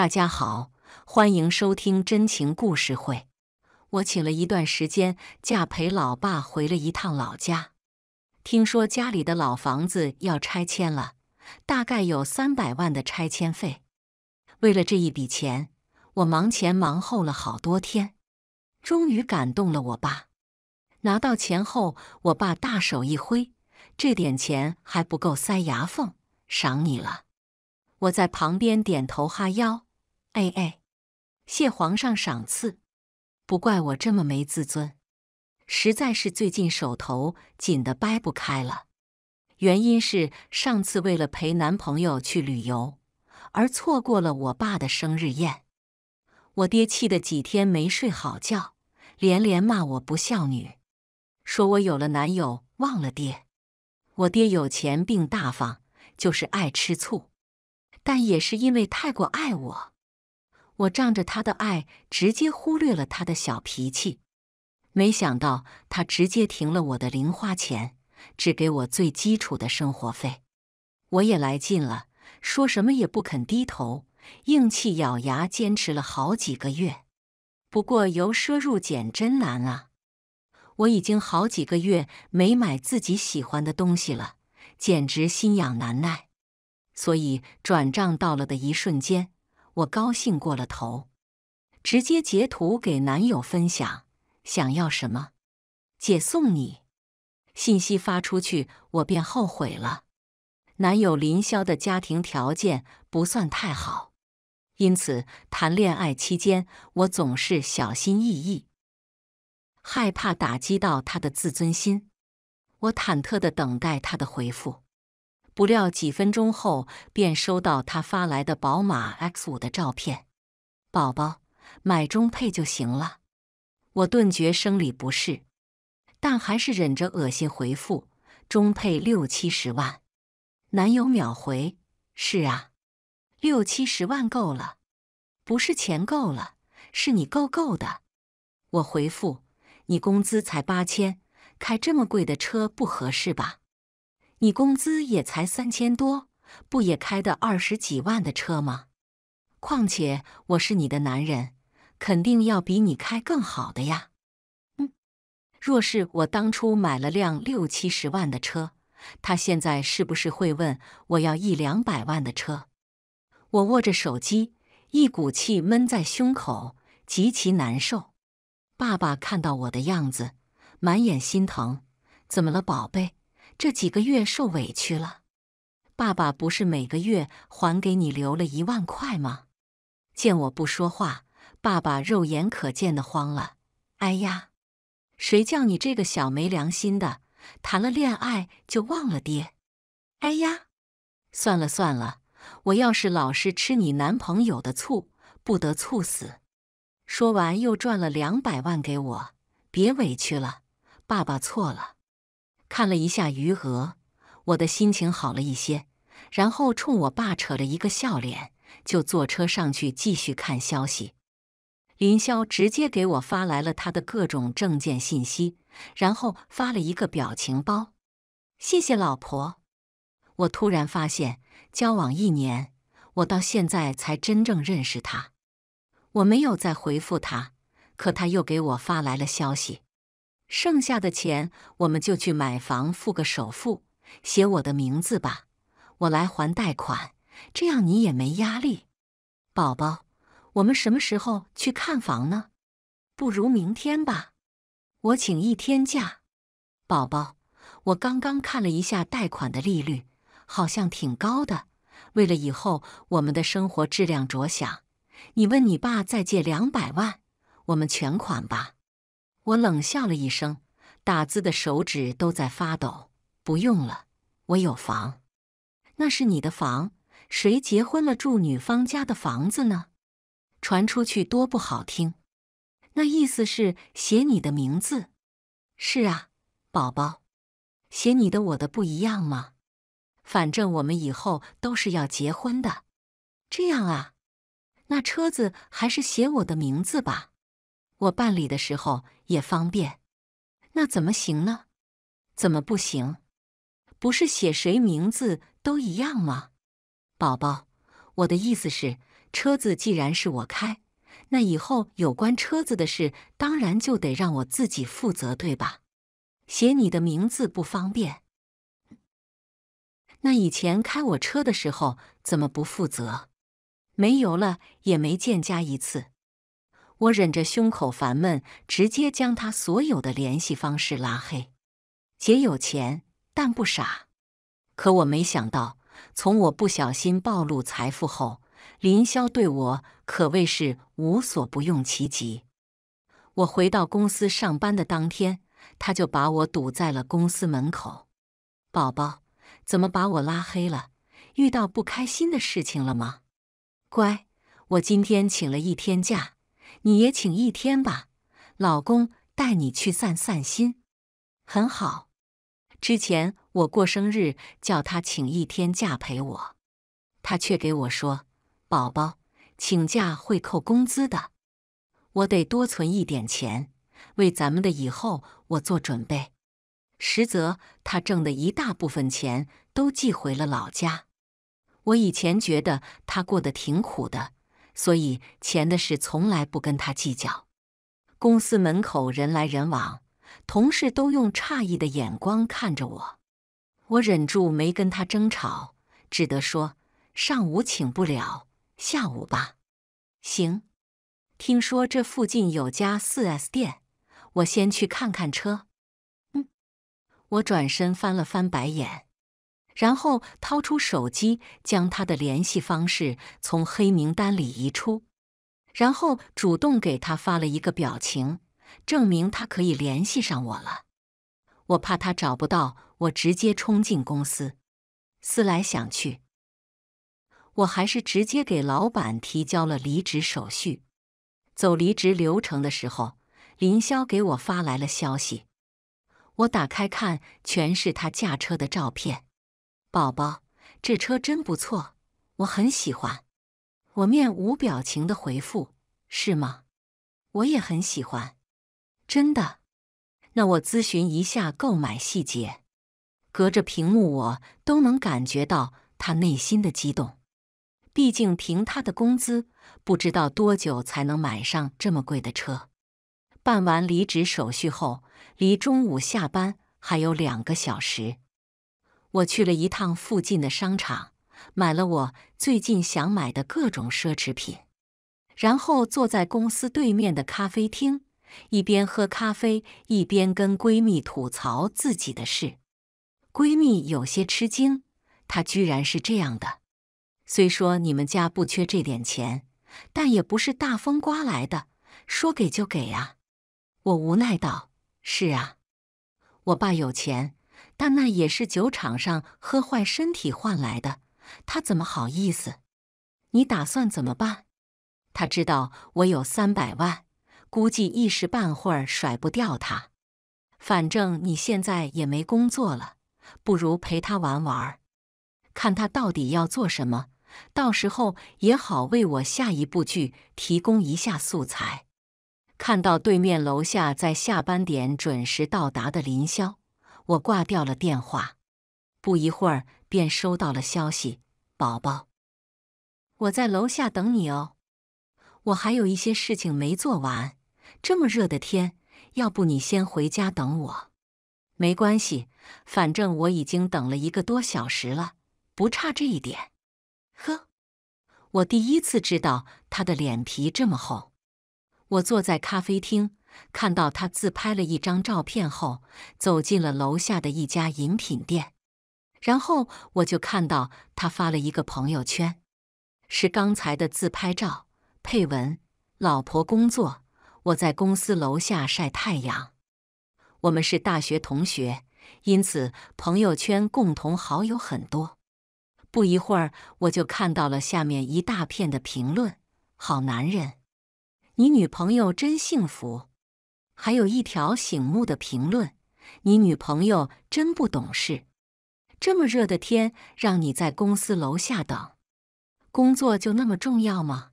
大家好，欢迎收听真情故事会。我请了一段时间假，陪老爸回了一趟老家。听说家里的老房子要拆迁了，大概有三百万的拆迁费。为了这一笔钱，我忙前忙后了好多天，终于感动了我爸。拿到钱后，我爸大手一挥，这点钱还不够塞牙缝，赏你了。我在旁边点头哈腰。哎哎，谢皇上赏赐，不怪我这么没自尊，实在是最近手头紧的掰不开了。原因是上次为了陪男朋友去旅游，而错过了我爸的生日宴。我爹气得几天没睡好觉，连连骂我不孝女，说我有了男友忘了爹。我爹有钱并大方，就是爱吃醋，但也是因为太过爱我。我仗着他的爱，直接忽略了他的小脾气，没想到他直接停了我的零花钱，只给我最基础的生活费。我也来劲了，说什么也不肯低头，硬气咬牙坚持了好几个月。不过由奢入俭真难啊！我已经好几个月没买自己喜欢的东西了，简直心痒难耐。所以转账到了的一瞬间。我高兴过了头，直接截图给男友分享。想要什么，姐送你。信息发出去，我便后悔了。男友林霄的家庭条件不算太好，因此谈恋爱期间，我总是小心翼翼，害怕打击到他的自尊心。我忐忑的等待他的回复。不料几分钟后便收到他发来的宝马 X 五的照片。宝宝，买中配就行了。我顿觉生理不适，但还是忍着恶心回复：“中配六七十万。”男友秒回：“是啊，六七十万够了。不是钱够了，是你够够的。”我回复：“你工资才八千，开这么贵的车不合适吧？”你工资也才三千多，不也开的二十几万的车吗？况且我是你的男人，肯定要比你开更好的呀。嗯，若是我当初买了辆六七十万的车，他现在是不是会问我要一两百万的车？我握着手机，一股气闷在胸口，极其难受。爸爸看到我的样子，满眼心疼。怎么了，宝贝？这几个月受委屈了，爸爸不是每个月还给你留了一万块吗？见我不说话，爸爸肉眼可见的慌了。哎呀，谁叫你这个小没良心的，谈了恋爱就忘了爹！哎呀，算了算了，我要是老是吃你男朋友的醋，不得猝死？说完又赚了两百万给我，别委屈了，爸爸错了。看了一下余额，我的心情好了一些，然后冲我爸扯了一个笑脸，就坐车上去继续看消息。林萧直接给我发来了他的各种证件信息，然后发了一个表情包：“谢谢老婆。”我突然发现，交往一年，我到现在才真正认识他。我没有再回复他，可他又给我发来了消息。剩下的钱，我们就去买房付个首付，写我的名字吧，我来还贷款，这样你也没压力。宝宝，我们什么时候去看房呢？不如明天吧，我请一天假。宝宝，我刚刚看了一下贷款的利率，好像挺高的。为了以后我们的生活质量着想，你问你爸再借两百万，我们全款吧。我冷笑了一声，打字的手指都在发抖。不用了，我有房。那是你的房，谁结婚了住女方家的房子呢？传出去多不好听。那意思是写你的名字？是啊，宝宝，写你的我的不一样吗？反正我们以后都是要结婚的。这样啊，那车子还是写我的名字吧。我办理的时候也方便，那怎么行呢？怎么不行？不是写谁名字都一样吗？宝宝，我的意思是，车子既然是我开，那以后有关车子的事，当然就得让我自己负责，对吧？写你的名字不方便。那以前开我车的时候怎么不负责？没油了也没见加一次。我忍着胸口烦闷，直接将他所有的联系方式拉黑。姐有钱，但不傻。可我没想到，从我不小心暴露财富后，林萧对我可谓是无所不用其极。我回到公司上班的当天，他就把我堵在了公司门口。宝宝，怎么把我拉黑了？遇到不开心的事情了吗？乖，我今天请了一天假。你也请一天吧，老公带你去散散心，很好。之前我过生日叫他请一天假陪我，他却给我说：“宝宝，请假会扣工资的，我得多存一点钱，为咱们的以后我做准备。”实则他挣的一大部分钱都寄回了老家。我以前觉得他过得挺苦的。所以钱的事从来不跟他计较。公司门口人来人往，同事都用诧异的眼光看着我。我忍住没跟他争吵，只得说：“上午请不了，下午吧。”行。听说这附近有家四 S 店，我先去看看车。嗯。我转身翻了翻白眼。然后掏出手机，将他的联系方式从黑名单里移出，然后主动给他发了一个表情，证明他可以联系上我了。我怕他找不到我，直接冲进公司。思来想去，我还是直接给老板提交了离职手续。走离职流程的时候，林霄给我发来了消息，我打开看，全是他驾车的照片。宝宝，这车真不错，我很喜欢。我面无表情的回复：“是吗？我也很喜欢，真的。”那我咨询一下购买细节。隔着屏幕，我都能感觉到他内心的激动。毕竟凭他的工资，不知道多久才能买上这么贵的车。办完离职手续后，离中午下班还有两个小时。我去了一趟附近的商场，买了我最近想买的各种奢侈品，然后坐在公司对面的咖啡厅，一边喝咖啡一边跟闺蜜吐槽自己的事。闺蜜有些吃惊，她居然是这样的。虽说你们家不缺这点钱，但也不是大风刮来的，说给就给啊。我无奈道：“是啊，我爸有钱。”但那也是酒场上喝坏身体换来的，他怎么好意思？你打算怎么办？他知道我有三百万，估计一时半会儿甩不掉他。反正你现在也没工作了，不如陪他玩玩，看他到底要做什么，到时候也好为我下一部剧提供一下素材。看到对面楼下在下班点准时到达的林霄。我挂掉了电话，不一会儿便收到了消息：“宝宝，我在楼下等你哦。我还有一些事情没做完，这么热的天，要不你先回家等我？没关系，反正我已经等了一个多小时了，不差这一点。”呵，我第一次知道他的脸皮这么厚。我坐在咖啡厅。看到他自拍了一张照片后，走进了楼下的一家饮品店，然后我就看到他发了一个朋友圈，是刚才的自拍照，配文：“老婆工作，我在公司楼下晒太阳。”我们是大学同学，因此朋友圈共同好友很多。不一会儿，我就看到了下面一大片的评论：“好男人，你女朋友真幸福。”还有一条醒目的评论：“你女朋友真不懂事，这么热的天让你在公司楼下等，工作就那么重要吗？”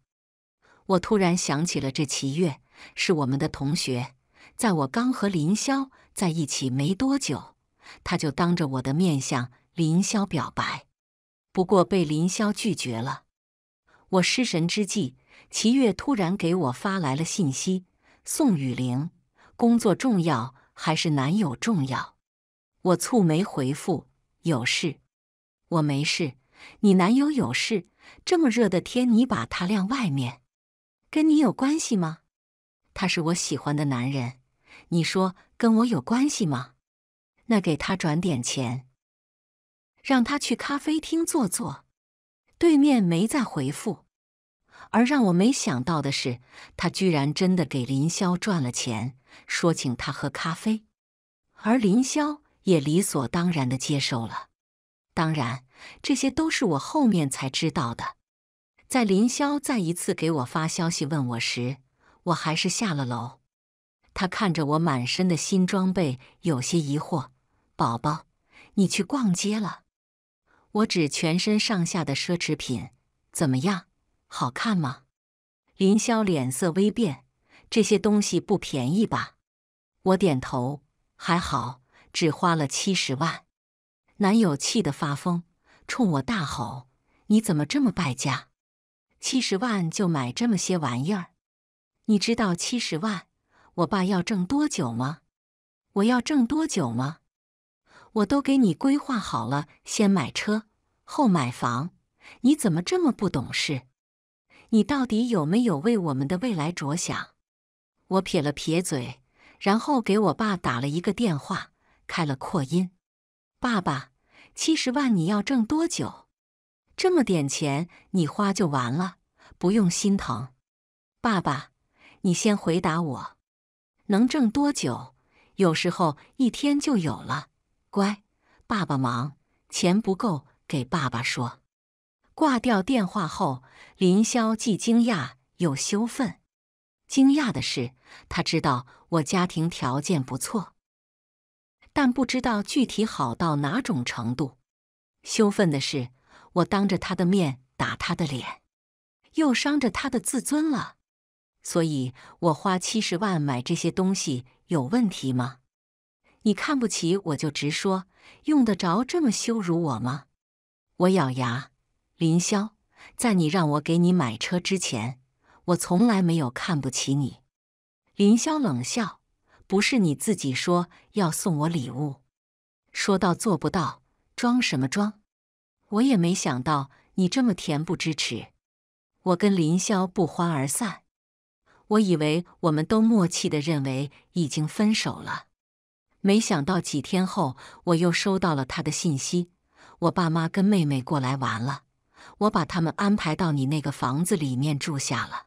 我突然想起了这齐月是我们的同学，在我刚和林霄在一起没多久，他就当着我的面向林霄表白，不过被林霄拒绝了。我失神之际，齐月突然给我发来了信息：“宋雨玲。”工作重要还是男友重要？我蹙眉回复：“有事，我没事。你男友有事，这么热的天你把他晾外面，跟你有关系吗？他是我喜欢的男人，你说跟我有关系吗？那给他转点钱，让他去咖啡厅坐坐。”对面没再回复。而让我没想到的是，他居然真的给林萧赚了钱。说请他喝咖啡，而林萧也理所当然的接受了。当然，这些都是我后面才知道的。在林萧再一次给我发消息问我时，我还是下了楼。他看着我满身的新装备，有些疑惑：“宝宝，你去逛街了？”我指全身上下的奢侈品，“怎么样，好看吗？”林萧脸色微变。这些东西不便宜吧？我点头，还好，只花了七十万。男友气得发疯，冲我大吼：“你怎么这么败家？七十万就买这么些玩意儿？你知道七十万我爸要挣多久吗？我要挣多久吗？我都给你规划好了，先买车后买房，你怎么这么不懂事？你到底有没有为我们的未来着想？”我撇了撇嘴，然后给我爸打了一个电话，开了扩音：“爸爸，七十万你要挣多久？这么点钱你花就完了，不用心疼。”“爸爸，你先回答我，能挣多久？有时候一天就有了。”“乖，爸爸忙，钱不够给爸爸说。”挂掉电话后，林霄既惊讶又羞愤。惊讶的是，他知道我家庭条件不错，但不知道具体好到哪种程度。羞愤的是，我当着他的面打他的脸，又伤着他的自尊了。所以，我花七十万买这些东西有问题吗？你看不起我就直说，用得着这么羞辱我吗？我咬牙，林霄，在你让我给你买车之前。我从来没有看不起你，林萧冷笑：“不是你自己说要送我礼物，说到做不到，装什么装？我也没想到你这么恬不知耻。”我跟林萧不欢而散。我以为我们都默契的认为已经分手了，没想到几天后我又收到了他的信息：“我爸妈跟妹妹过来玩了，我把他们安排到你那个房子里面住下了。”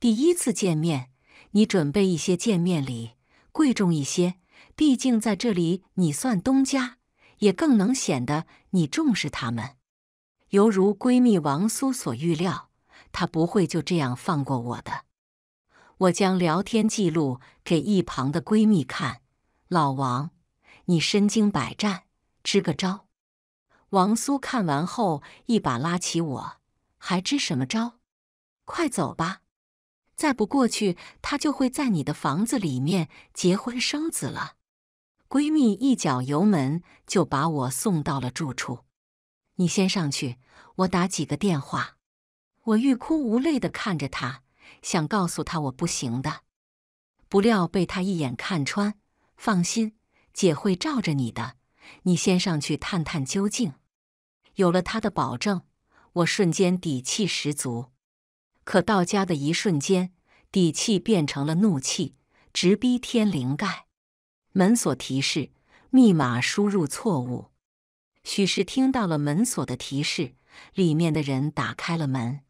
第一次见面，你准备一些见面礼，贵重一些。毕竟在这里，你算东家，也更能显得你重视他们。犹如闺蜜王苏所预料，她不会就这样放过我的。我将聊天记录给一旁的闺蜜看：“老王，你身经百战，支个招。”王苏看完后，一把拉起我：“还支什么招？快走吧！”再不过去，他就会在你的房子里面结婚生子了。闺蜜一脚油门就把我送到了住处。你先上去，我打几个电话。我欲哭无泪的看着她，想告诉她我不行的，不料被她一眼看穿。放心，姐会罩着你的。你先上去探探究竟。有了她的保证，我瞬间底气十足。可到家的一瞬间，底气变成了怒气，直逼天灵盖。门锁提示：密码输入错误。许是听到了门锁的提示，里面的人打开了门。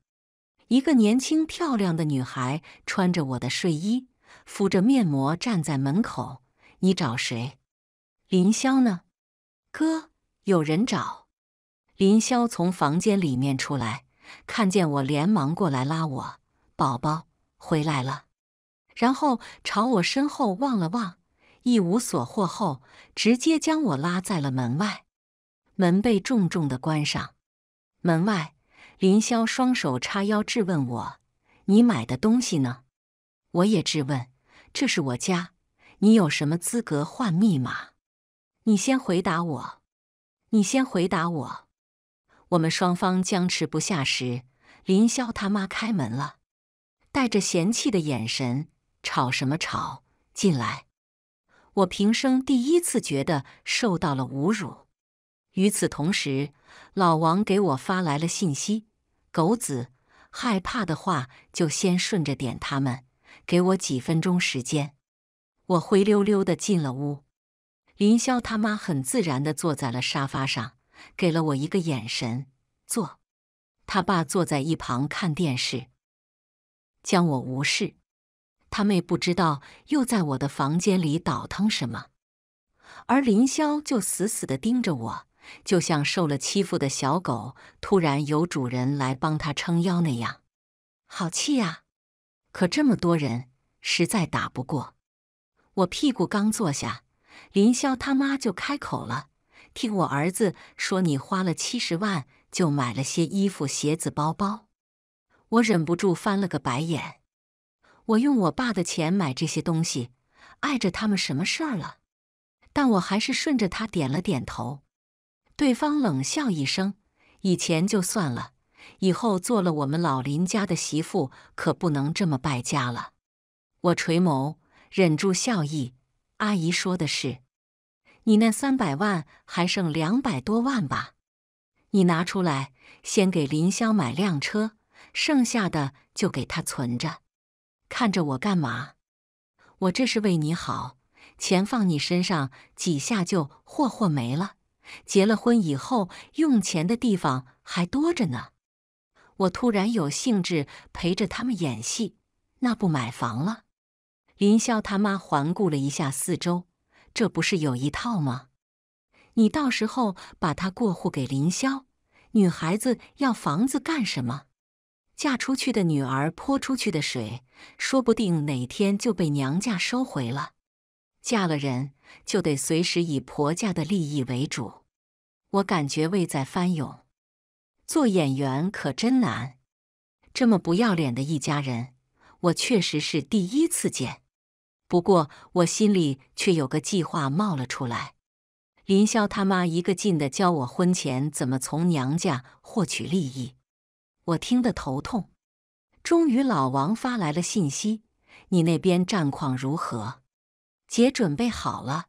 一个年轻漂亮的女孩穿着我的睡衣，敷着面膜站在门口。你找谁？林萧呢？哥，有人找。林萧从房间里面出来。看见我，连忙过来拉我，宝宝回来了。然后朝我身后望了望，一无所获后，直接将我拉在了门外。门被重重的关上。门外，林萧双手叉腰质问我：“你买的东西呢？”我也质问：“这是我家，你有什么资格换密码？你先回答我，你先回答我。”我们双方僵持不下时，林霄他妈开门了，带着嫌弃的眼神：“吵什么吵，进来！”我平生第一次觉得受到了侮辱。与此同时，老王给我发来了信息：“狗子，害怕的话就先顺着点他们，给我几分钟时间。”我灰溜溜的进了屋，林霄他妈很自然的坐在了沙发上。给了我一个眼神，坐。他爸坐在一旁看电视，将我无视。他妹不知道又在我的房间里倒腾什么，而林霄就死死的盯着我，就像受了欺负的小狗，突然有主人来帮他撑腰那样，好气呀！可这么多人，实在打不过。我屁股刚坐下，林霄他妈就开口了。听我儿子说，你花了七十万就买了些衣服、鞋子、包包，我忍不住翻了个白眼。我用我爸的钱买这些东西，碍着他们什么事儿了？但我还是顺着他点了点头。对方冷笑一声：“以前就算了，以后做了我们老林家的媳妇，可不能这么败家了。”我垂眸，忍住笑意。阿姨说的是。你那三百万还剩两百多万吧？你拿出来先给林霄买辆车，剩下的就给他存着。看着我干嘛？我这是为你好。钱放你身上，几下就霍霍没了。结了婚以后，用钱的地方还多着呢。我突然有兴致陪着他们演戏，那不买房了？林霄他妈环顾了一下四周。这不是有一套吗？你到时候把它过户给林霄，女孩子要房子干什么？嫁出去的女儿泼出去的水，说不定哪天就被娘家收回了。嫁了人就得随时以婆家的利益为主。我感觉胃在翻涌。做演员可真难。这么不要脸的一家人，我确实是第一次见。不过我心里却有个计划冒了出来。林霄他妈一个劲的教我婚前怎么从娘家获取利益，我听得头痛。终于老王发来了信息：“你那边战况如何？”“姐准备好了，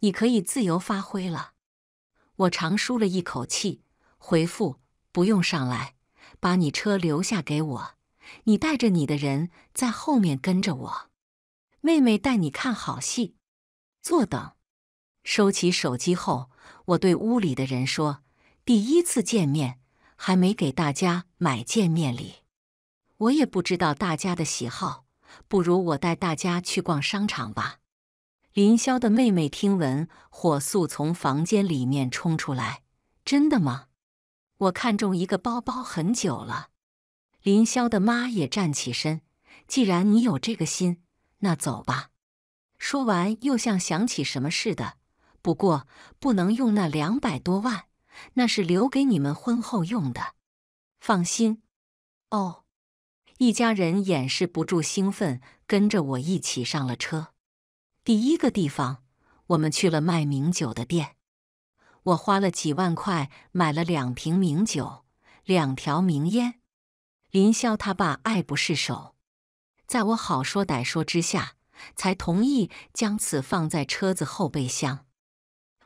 你可以自由发挥了。”我长舒了一口气，回复：“不用上来，把你车留下给我，你带着你的人在后面跟着我。”妹妹带你看好戏，坐等。收起手机后，我对屋里的人说：“第一次见面，还没给大家买见面礼，我也不知道大家的喜好，不如我带大家去逛商场吧。”林霄的妹妹听闻，火速从房间里面冲出来：“真的吗？我看中一个包包很久了。”林霄的妈也站起身：“既然你有这个心。”那走吧。说完，又像想起什么似的，不过不能用那两百多万，那是留给你们婚后用的。放心。哦，一家人掩饰不住兴奋，跟着我一起上了车。第一个地方，我们去了卖名酒的店。我花了几万块买了两瓶名酒，两条名烟。林霄他爸爱不释手。在我好说歹说之下，才同意将此放在车子后备箱。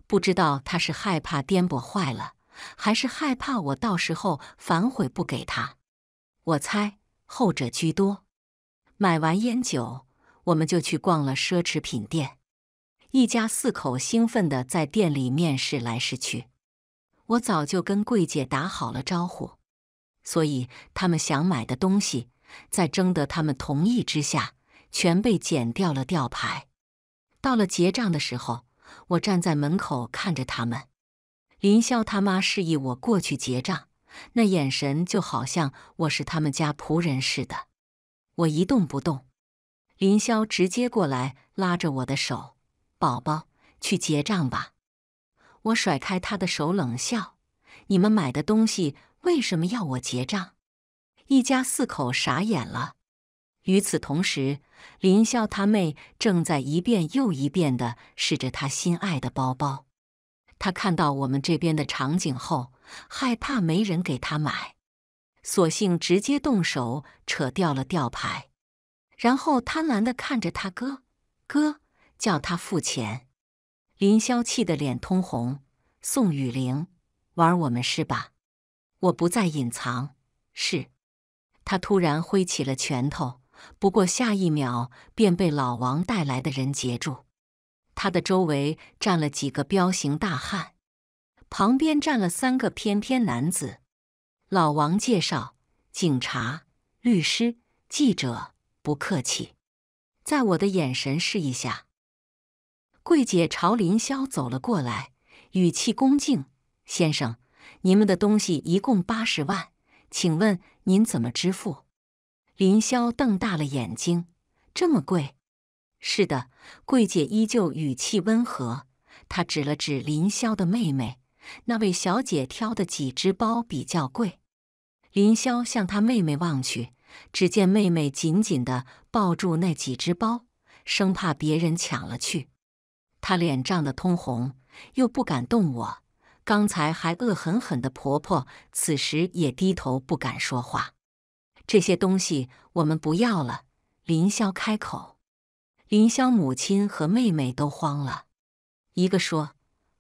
不知道他是害怕颠簸坏了，还是害怕我到时候反悔不给他。我猜后者居多。买完烟酒，我们就去逛了奢侈品店。一家四口兴奋的在店里面试来试去。我早就跟柜姐打好了招呼，所以他们想买的东西。在征得他们同意之下，全被剪掉了吊牌。到了结账的时候，我站在门口看着他们。林萧他妈示意我过去结账，那眼神就好像我是他们家仆人似的。我一动不动。林萧直接过来拉着我的手：“宝宝，去结账吧。”我甩开他的手，冷笑：“你们买的东西为什么要我结账？”一家四口傻眼了。与此同时，林萧他妹正在一遍又一遍地试着他心爱的包包。他看到我们这边的场景后，害怕没人给他买，索性直接动手扯掉了吊牌，然后贪婪地看着他哥，哥叫他付钱。林萧气得脸通红。宋雨玲，玩我们是吧？我不再隐藏，是。他突然挥起了拳头，不过下一秒便被老王带来的人截住。他的周围站了几个彪形大汉，旁边站了三个翩翩男子。老王介绍：“警察、律师、记者，不客气。”在我的眼神示意下，柜姐朝林霄走了过来，语气恭敬：“先生，您们的东西一共八十万。”请问您怎么支付？林萧瞪大了眼睛，这么贵？是的，柜姐依旧语气温和。她指了指林萧的妹妹，那位小姐挑的几只包比较贵。林萧向他妹妹望去，只见妹妹紧紧地抱住那几只包，生怕别人抢了去。她脸涨得通红，又不敢动我。刚才还恶狠狠的婆婆，此时也低头不敢说话。这些东西我们不要了。林萧开口。林萧母亲和妹妹都慌了，一个说：“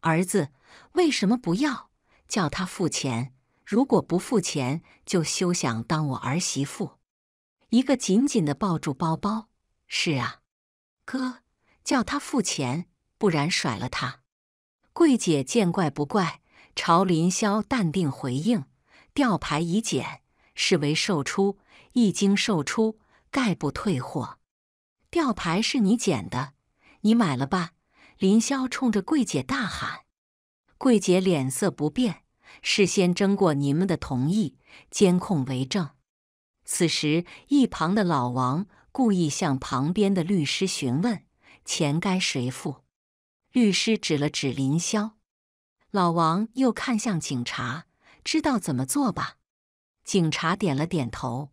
儿子，为什么不要？叫他付钱，如果不付钱，就休想当我儿媳妇。”一个紧紧的抱住包包。是啊，哥，叫他付钱，不然甩了他。桂姐见怪不怪，朝林霄淡定回应：“吊牌已剪，视为售出。一经售出，概不退货。”吊牌是你捡的，你买了吧？林霄冲着桂姐大喊。桂姐脸色不变，事先征过你们的同意，监控为证。此时，一旁的老王故意向旁边的律师询问：“钱该谁付？”律师指了指林霄，老王又看向警察，知道怎么做吧？警察点了点头。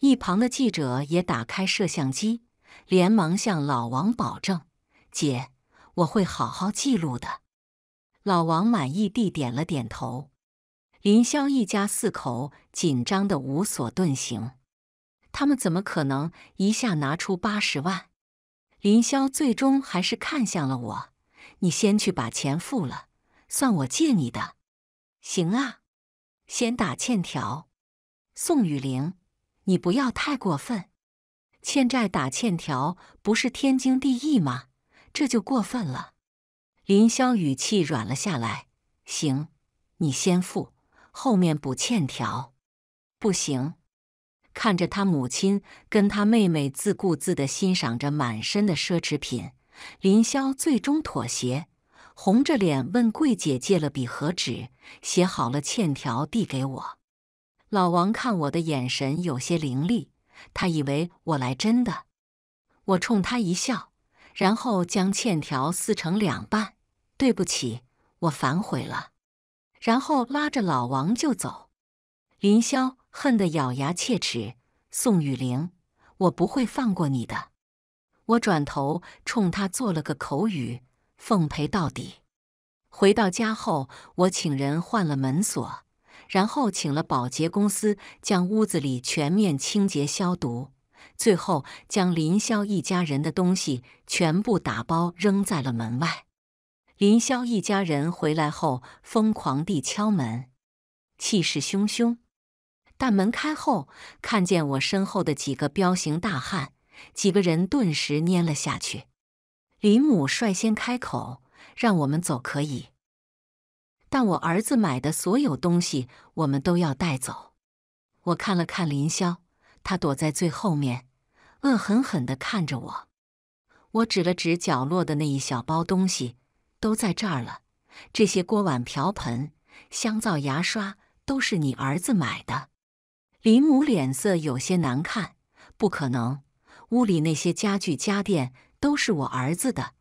一旁的记者也打开摄像机，连忙向老王保证：“姐，我会好好记录的。”老王满意地点了点头。林霄一家四口紧张的无所遁形，他们怎么可能一下拿出八十万？林霄最终还是看向了我。你先去把钱付了，算我借你的。行啊，先打欠条。宋雨玲，你不要太过分。欠债打欠条不是天经地义吗？这就过分了。林霄语气软了下来。行，你先付，后面补欠条。不行。看着他母亲跟他妹妹自顾自的欣赏着满身的奢侈品。林萧最终妥协，红着脸问桂姐借了笔和纸，写好了欠条递给我。老王看我的眼神有些凌厉，他以为我来真的。我冲他一笑，然后将欠条撕成两半。对不起，我反悔了。然后拉着老王就走。林萧恨得咬牙切齿：“宋雨玲，我不会放过你的。”我转头冲他做了个口语：“奉陪到底。”回到家后，我请人换了门锁，然后请了保洁公司将屋子里全面清洁消毒，最后将林霄一家人的东西全部打包扔在了门外。林霄一家人回来后，疯狂地敲门，气势汹汹。但门开后，看见我身后的几个彪形大汉。几个人顿时蔫了下去。林母率先开口：“让我们走可以，但我儿子买的所有东西，我们都要带走。”我看了看林萧，他躲在最后面，恶狠狠地看着我。我指了指角落的那一小包东西：“都在这儿了，这些锅碗瓢盆、香皂、牙刷，都是你儿子买的。”林母脸色有些难看：“不可能。”屋里那些家具家电都是我儿子的，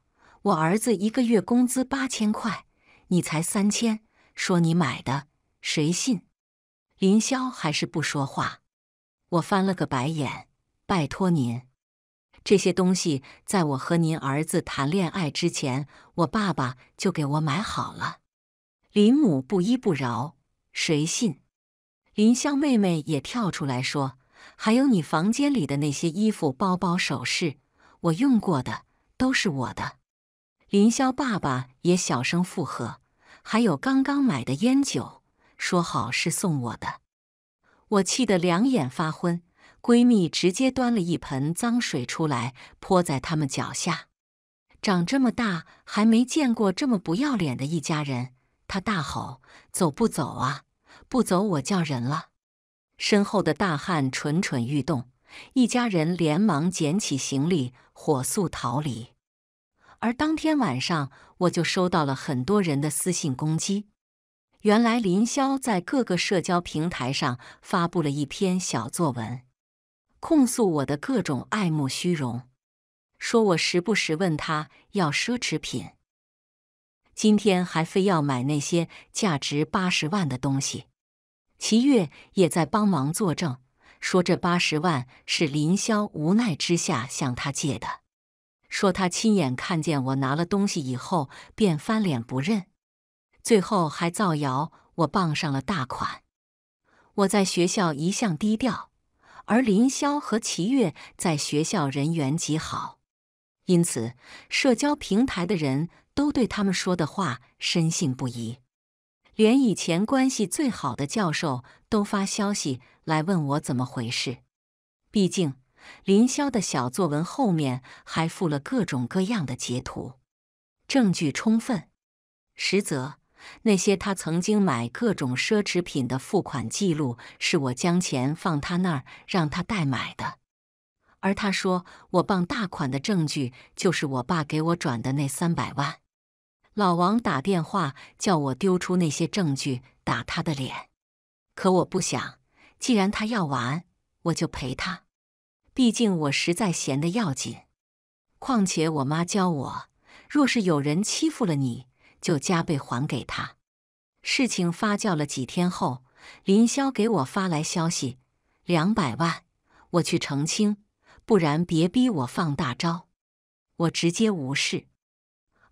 我儿子一个月工资八千块，你才三千，说你买的谁信？林霄还是不说话，我翻了个白眼，拜托您，这些东西在我和您儿子谈恋爱之前，我爸爸就给我买好了。林母不依不饶，谁信？林霄妹妹也跳出来说。还有你房间里的那些衣服、包包、首饰，我用过的都是我的。林霄爸爸也小声附和。还有刚刚买的烟酒，说好是送我的。我气得两眼发昏，闺蜜直接端了一盆脏水出来，泼在他们脚下。长这么大还没见过这么不要脸的一家人。她大吼：“走不走啊？不走我叫人了！”身后的大汉蠢蠢欲动，一家人连忙捡起行李，火速逃离。而当天晚上，我就收到了很多人的私信攻击。原来林萧在各个社交平台上发布了一篇小作文，控诉我的各种爱慕虚荣，说我时不时问他要奢侈品，今天还非要买那些价值八十万的东西。齐月也在帮忙作证，说这八十万是林霄无奈之下向他借的。说他亲眼看见我拿了东西以后，便翻脸不认，最后还造谣我傍上了大款。我在学校一向低调，而林霄和齐月在学校人缘极好，因此社交平台的人都对他们说的话深信不疑。连以前关系最好的教授都发消息来问我怎么回事。毕竟林霄的小作文后面还附了各种各样的截图，证据充分。实则那些他曾经买各种奢侈品的付款记录，是我将钱放他那儿让他代买的。而他说我傍大款的证据，就是我爸给我转的那三百万。老王打电话叫我丢出那些证据打他的脸，可我不想。既然他要玩，我就陪他。毕竟我实在闲得要紧。况且我妈教我，若是有人欺负了你，就加倍还给他。事情发酵了几天后，林霄给我发来消息：两百万，我去澄清，不然别逼我放大招，我直接无视。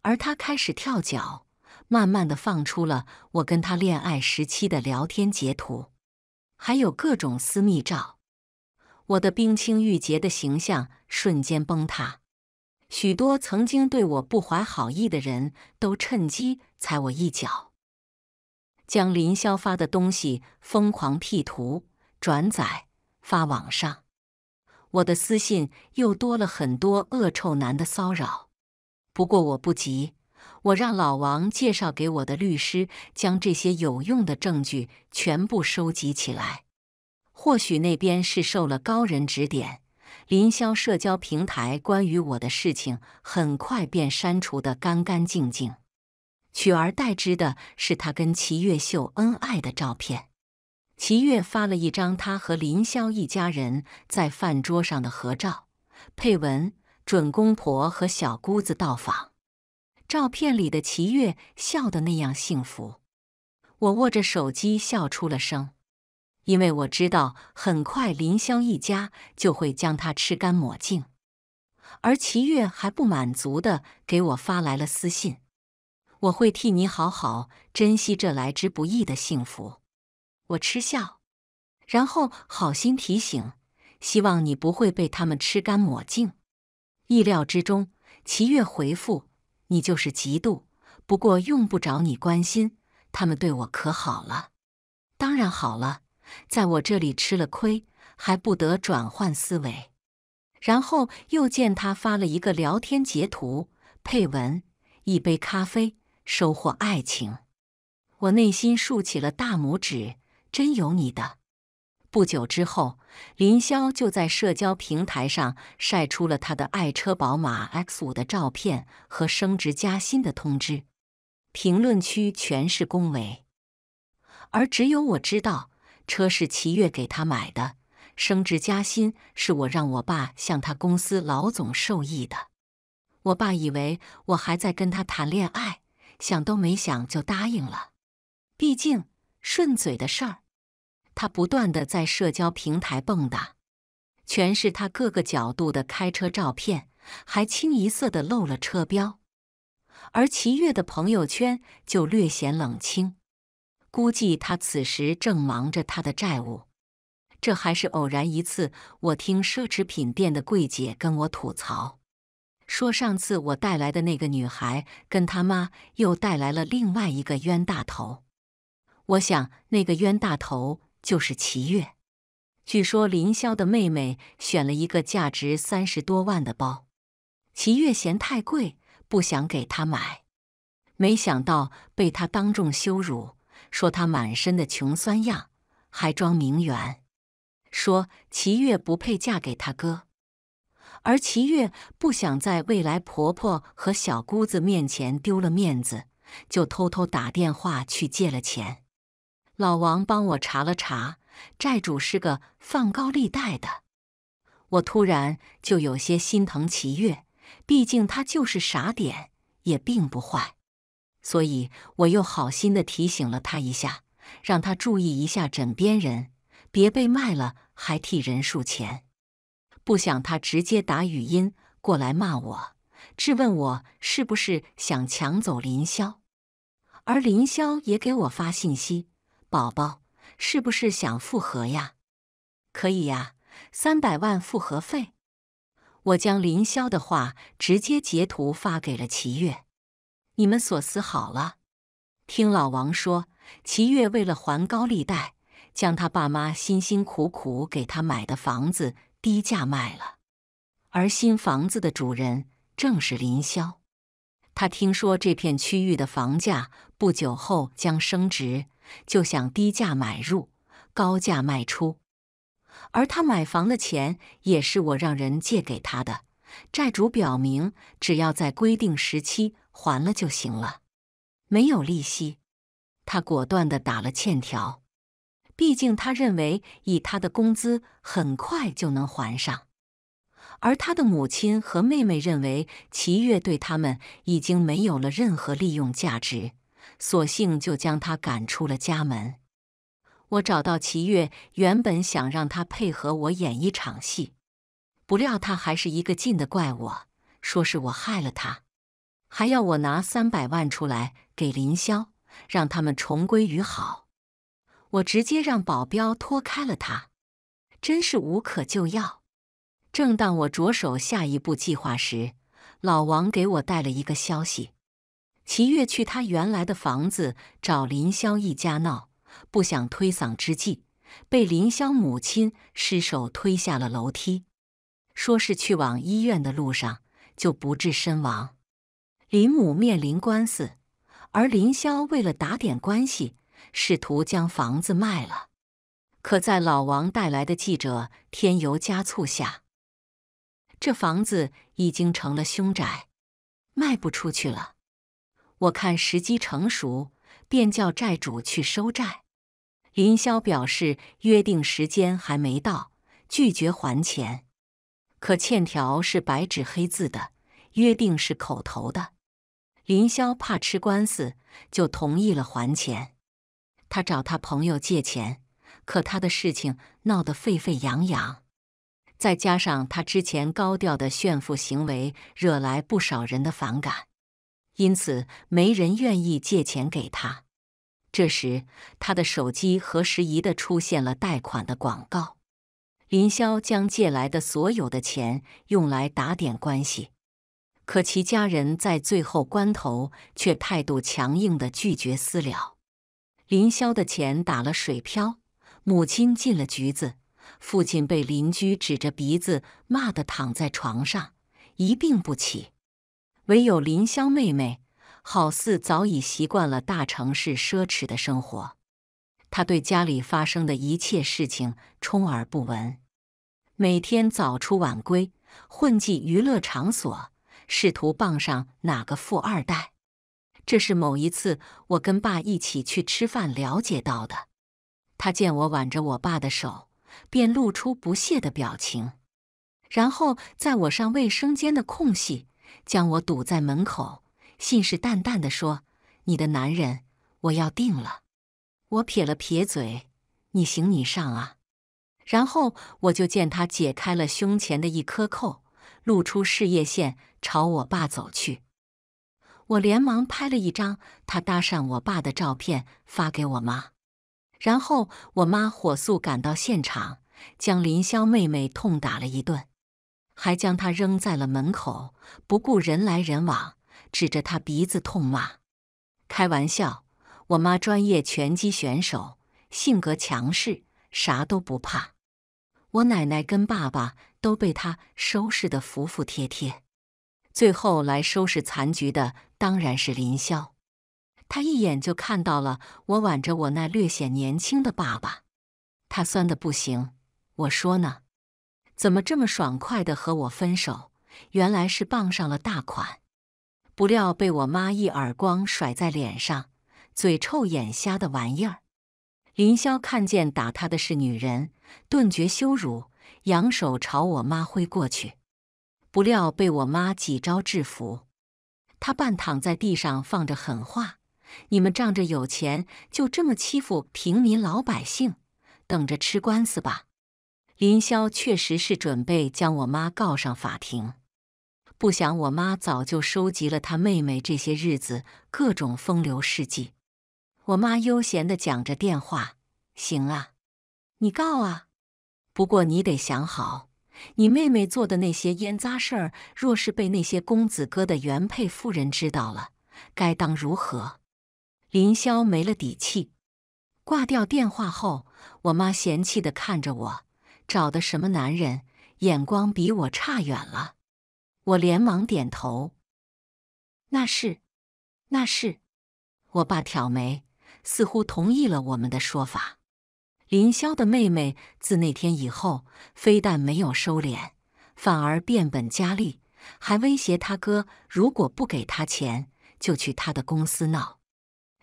而他开始跳脚，慢慢的放出了我跟他恋爱时期的聊天截图，还有各种私密照，我的冰清玉洁的形象瞬间崩塌，许多曾经对我不怀好意的人都趁机踩我一脚，将林霄发的东西疯狂 P 图、转载、发网上，我的私信又多了很多恶臭男的骚扰。不过我不急，我让老王介绍给我的律师，将这些有用的证据全部收集起来。或许那边是受了高人指点，林霄社交平台关于我的事情很快便删除得干干净净，取而代之的是他跟齐月秀恩爱的照片。齐月发了一张他和林霄一家人在饭桌上的合照，配文。准公婆和小姑子到访，照片里的齐月笑得那样幸福，我握着手机笑出了声，因为我知道很快林霄一家就会将他吃干抹净，而齐月还不满足的给我发来了私信：“我会替你好好珍惜这来之不易的幸福。”我嗤笑，然后好心提醒：“希望你不会被他们吃干抹净。”意料之中，齐月回复：“你就是嫉妒，不过用不着你关心，他们对我可好了，当然好了，在我这里吃了亏还不得转换思维？”然后又见他发了一个聊天截图，配文：“一杯咖啡，收获爱情。”我内心竖起了大拇指，真有你的。不久之后，林霄就在社交平台上晒出了他的爱车宝马 X 五的照片和升职加薪的通知。评论区全是恭维，而只有我知道，车是齐月给他买的，升职加薪是我让我爸向他公司老总受益的。我爸以为我还在跟他谈恋爱，想都没想就答应了，毕竟顺嘴的事儿。他不断的在社交平台蹦跶，全是他各个角度的开车照片，还清一色的露了车标。而齐月的朋友圈就略显冷清，估计他此时正忙着他的债务。这还是偶然一次，我听奢侈品店的柜姐跟我吐槽，说上次我带来的那个女孩跟她妈又带来了另外一个冤大头。我想那个冤大头。就是齐月，据说林霄的妹妹选了一个价值三十多万的包，齐月嫌太贵，不想给她买，没想到被他当众羞辱，说她满身的穷酸样，还装名媛，说齐月不配嫁给他哥，而齐月不想在未来婆婆和小姑子面前丢了面子，就偷偷打电话去借了钱。老王帮我查了查，债主是个放高利贷的。我突然就有些心疼齐月，毕竟他就是傻点，也并不坏。所以我又好心的提醒了他一下，让他注意一下枕边人，别被卖了还替人数钱。不想他直接打语音过来骂我，质问我是不是想抢走林霄，而林霄也给我发信息。宝宝，是不是想复合呀？可以呀，三百万复合费。我将林霄的话直接截图发给了齐月。你们所思好了。听老王说，齐月为了还高利贷，将他爸妈辛辛苦苦给他买的房子低价卖了。而新房子的主人正是林霄。他听说这片区域的房价不久后将升值。就想低价买入，高价卖出。而他买房的钱也是我让人借给他的。债主表明，只要在规定时期还了就行了，没有利息。他果断地打了欠条。毕竟他认为，以他的工资，很快就能还上。而他的母亲和妹妹认为，齐月对他们已经没有了任何利用价值。索性就将他赶出了家门。我找到齐月，原本想让他配合我演一场戏，不料他还是一个劲的怪我，说是我害了他，还要我拿三百万出来给林霄，让他们重归于好。我直接让保镖拖开了他，真是无可救药。正当我着手下一步计划时，老王给我带了一个消息。齐月去他原来的房子找林霄一家闹，不想推搡之际，被林霄母亲失手推下了楼梯，说是去往医院的路上就不治身亡。林母面临官司，而林霄为了打点关系，试图将房子卖了，可在老王带来的记者添油加醋下，这房子已经成了凶宅，卖不出去了。我看时机成熟，便叫债主去收债。林霄表示约定时间还没到，拒绝还钱。可欠条是白纸黑字的，约定是口头的。林霄怕吃官司，就同意了还钱。他找他朋友借钱，可他的事情闹得沸沸扬扬，再加上他之前高调的炫富行为，惹来不少人的反感。因此，没人愿意借钱给他。这时，他的手机何时宜的出现了贷款的广告。林霄将借来的所有的钱用来打点关系，可其家人在最后关头却态度强硬地拒绝私了。林霄的钱打了水漂，母亲进了局子，父亲被邻居指着鼻子骂得躺在床上一病不起。唯有林香妹妹，好似早已习惯了大城市奢侈的生活。她对家里发生的一切事情充耳不闻，每天早出晚归，混迹娱乐场所，试图傍上哪个富二代。这是某一次我跟爸一起去吃饭了解到的。他见我挽着我爸的手，便露出不屑的表情，然后在我上卫生间的空隙。将我堵在门口，信誓旦旦地说：“你的男人我要定了。”我撇了撇嘴：“你行你上啊！”然后我就见他解开了胸前的一颗扣，露出事业线，朝我爸走去。我连忙拍了一张他搭讪我爸的照片发给我妈，然后我妈火速赶到现场，将林霄妹妹痛打了一顿。还将他扔在了门口，不顾人来人往，指着他鼻子痛骂。开玩笑，我妈专业拳击选手，性格强势，啥都不怕。我奶奶跟爸爸都被他收拾的服服帖帖。最后来收拾残局的当然是林萧。他一眼就看到了我挽着我那略显年轻的爸爸，他酸的不行。我说呢。怎么这么爽快的和我分手？原来是傍上了大款，不料被我妈一耳光甩在脸上，嘴臭眼瞎的玩意儿！林萧看见打他的是女人，顿觉羞辱，扬手朝我妈挥过去，不料被我妈几招制服。他半躺在地上放着狠话：“你们仗着有钱就这么欺负平民老百姓，等着吃官司吧！”林萧确实是准备将我妈告上法庭，不想我妈早就收集了他妹妹这些日子各种风流事迹。我妈悠闲地讲着电话：“行啊，你告啊，不过你得想好，你妹妹做的那些烟杂事儿，若是被那些公子哥的原配夫人知道了，该当如何？”林萧没了底气，挂掉电话后，我妈嫌弃地看着我。找的什么男人？眼光比我差远了。我连忙点头。那是，那是。我爸挑眉，似乎同意了我们的说法。林霄的妹妹自那天以后，非但没有收敛，反而变本加厉，还威胁他哥，如果不给他钱，就去他的公司闹。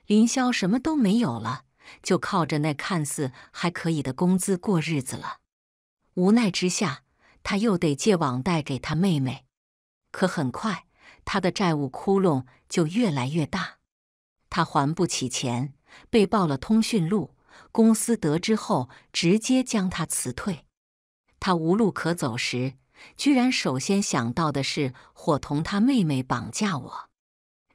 林霄什么都没有了，就靠着那看似还可以的工资过日子了。无奈之下，他又得借网贷给他妹妹，可很快，他的债务窟窿就越来越大，他还不起钱，被报了通讯录。公司得知后，直接将他辞退。他无路可走时，居然首先想到的是伙同他妹妹绑架我。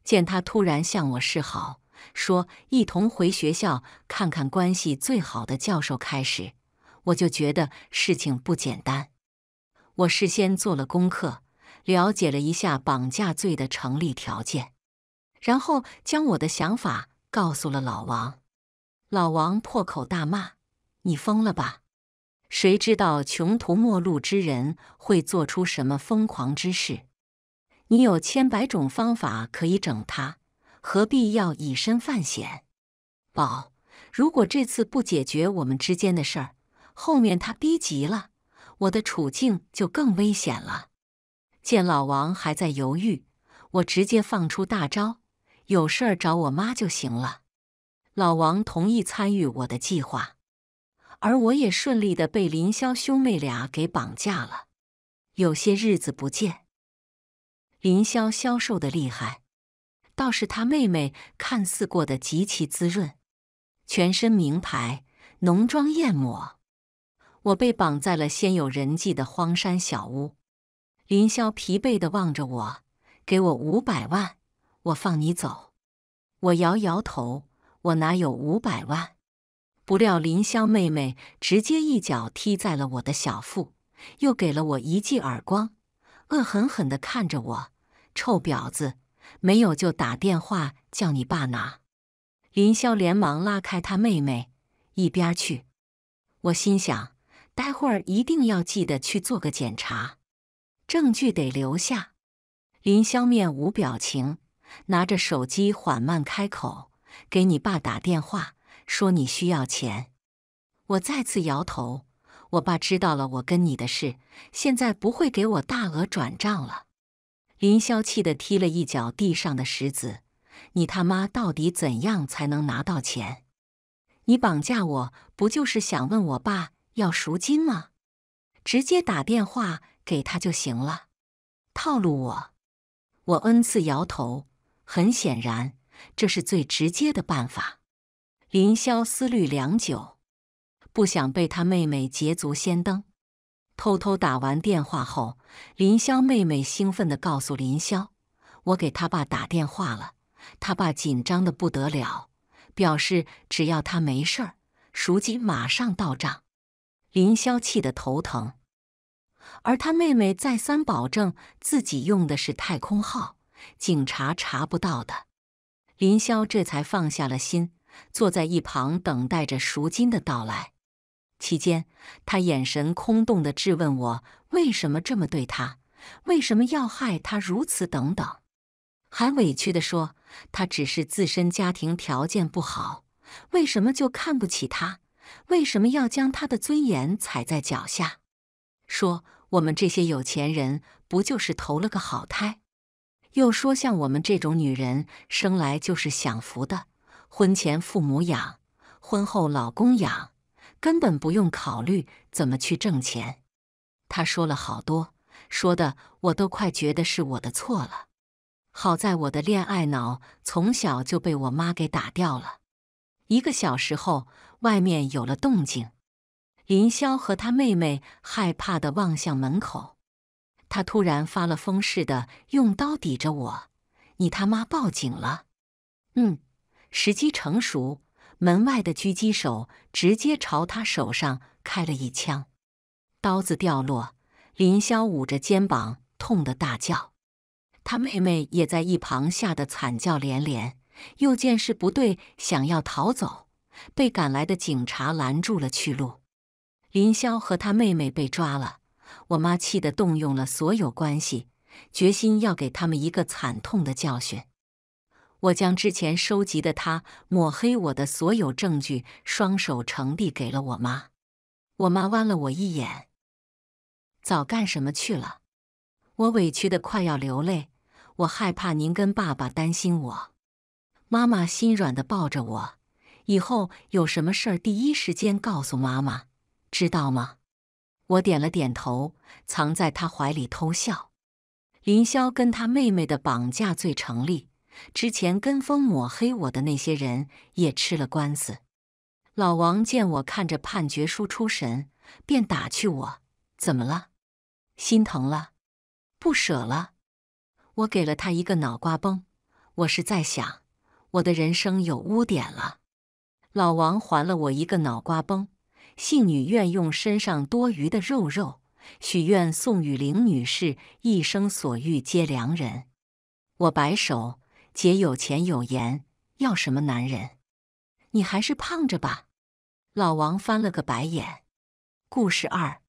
见他突然向我示好，说一同回学校看看关系最好的教授，开始。我就觉得事情不简单。我事先做了功课，了解了一下绑架罪的成立条件，然后将我的想法告诉了老王。老王破口大骂：“你疯了吧？谁知道穷途末路之人会做出什么疯狂之事？你有千百种方法可以整他，何必要以身犯险？”宝，如果这次不解决我们之间的事儿，后面他逼急了，我的处境就更危险了。见老王还在犹豫，我直接放出大招：“有事儿找我妈就行了。”老王同意参与我的计划，而我也顺利的被林霄兄妹俩给绑架了。有些日子不见，林霄消瘦的厉害，倒是他妹妹看似过得极其滋润，全身名牌，浓妆艳抹。我被绑在了鲜有人迹的荒山小屋。林萧疲惫地望着我：“给我五百万，我放你走。”我摇摇头：“我哪有五百万？”不料林萧妹妹直接一脚踢在了我的小腹，又给了我一记耳光，恶狠狠地看着我：“臭婊子，没有就打电话叫你爸拿。”林萧连忙拉开他妹妹：“一边去。”我心想。待会儿一定要记得去做个检查，证据得留下。林霄面无表情，拿着手机缓慢开口：“给你爸打电话，说你需要钱。”我再次摇头：“我爸知道了我跟你的事，现在不会给我大额转账了。”林霄气得踢了一脚地上的石子：“你他妈到底怎样才能拿到钱？你绑架我不就是想问我爸？”要赎金吗？直接打电话给他就行了。套路我，我恩赐摇头。很显然，这是最直接的办法。林霄思虑良久，不想被他妹妹捷足先登。偷偷打完电话后，林霄妹妹兴奋的告诉林霄：“我给他爸打电话了，他爸紧张的不得了，表示只要他没事儿，赎金马上到账。”林霄气得头疼，而他妹妹再三保证自己用的是太空号，警察查不到的。林霄这才放下了心，坐在一旁等待着赎金的到来。期间，他眼神空洞的质问我：“为什么这么对他？为什么要害他如此？”等等，还委屈的说：“他只是自身家庭条件不好，为什么就看不起他？”为什么要将他的尊严踩在脚下？说我们这些有钱人不就是投了个好胎？又说像我们这种女人生来就是享福的，婚前父母养，婚后老公养，根本不用考虑怎么去挣钱。他说了好多，说的我都快觉得是我的错了。好在我的恋爱脑从小就被我妈给打掉了。一个小时后。外面有了动静，林霄和他妹妹害怕的望向门口。他突然发了疯似的用刀抵着我：“你他妈报警了！”嗯，时机成熟，门外的狙击手直接朝他手上开了一枪，刀子掉落。林霄捂着肩膀，痛得大叫。他妹妹也在一旁吓得惨叫连连，又见势不对，想要逃走。被赶来的警察拦住了去路，林霄和他妹妹被抓了。我妈气得动用了所有关系，决心要给他们一个惨痛的教训。我将之前收集的他抹黑我的所有证据，双手呈递给了我妈。我妈弯了我一眼：“早干什么去了？”我委屈的快要流泪。我害怕您跟爸爸担心我。妈妈心软的抱着我。以后有什么事儿，第一时间告诉妈妈，知道吗？我点了点头，藏在他怀里偷笑。林霄跟他妹妹的绑架罪成立，之前跟风抹黑我的那些人也吃了官司。老王见我看着判决书出神，便打趣我：“怎么了？心疼了？不舍了？”我给了他一个脑瓜崩。我是在想，我的人生有污点了。老王还了我一个脑瓜崩，信女愿用身上多余的肉肉许愿，宋雨玲女士一生所遇皆良人。我摆手，姐有钱有颜，要什么男人？你还是胖着吧。老王翻了个白眼。故事二，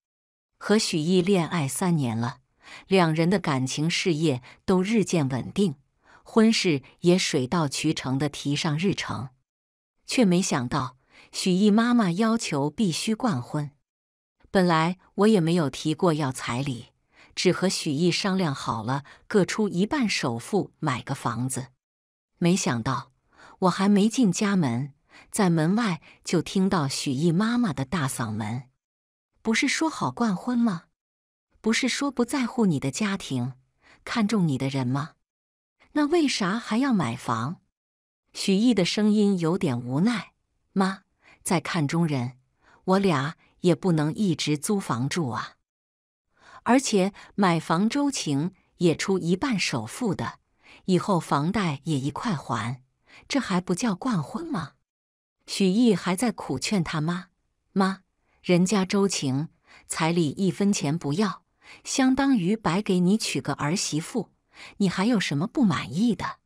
和许毅恋爱三年了，两人的感情事业都日渐稳定，婚事也水到渠成的提上日程。却没想到许毅妈妈要求必须冠婚。本来我也没有提过要彩礼，只和许毅商量好了各出一半首付买个房子。没想到我还没进家门，在门外就听到许毅妈妈的大嗓门：“不是说好冠婚吗？不是说不在乎你的家庭，看重你的人吗？那为啥还要买房？”许毅的声音有点无奈：“妈，在看中人，我俩也不能一直租房住啊。而且买房，周晴也出一半首付的，以后房贷也一块还，这还不叫惯婚吗？”许毅还在苦劝他妈：“妈，人家周晴彩礼一分钱不要，相当于白给你娶个儿媳妇，你还有什么不满意的？”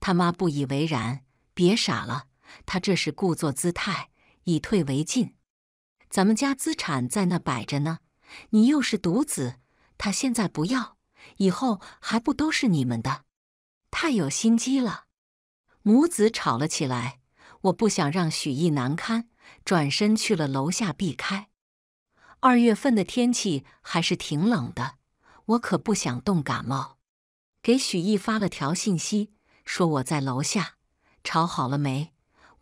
他妈不以为然，别傻了，他这是故作姿态，以退为进。咱们家资产在那摆着呢，你又是独子，他现在不要，以后还不都是你们的？太有心机了。母子吵了起来，我不想让许毅难堪，转身去了楼下避开。二月份的天气还是挺冷的，我可不想冻感冒。给许毅发了条信息。说我在楼下，吵好了没？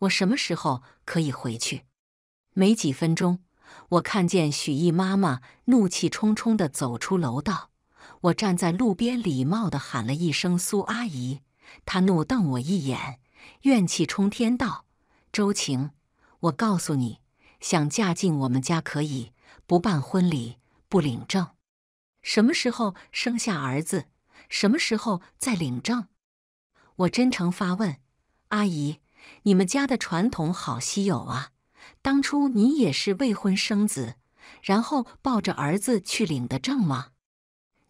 我什么时候可以回去？没几分钟，我看见许毅妈妈怒气冲冲地走出楼道。我站在路边，礼貌地喊了一声“苏阿姨”。她怒瞪我一眼，怨气冲天道：“周晴，我告诉你，想嫁进我们家可以，不办婚礼，不领证。什么时候生下儿子，什么时候再领证。”我真诚发问：“阿姨，你们家的传统好稀有啊！当初你也是未婚生子，然后抱着儿子去领的证吗？”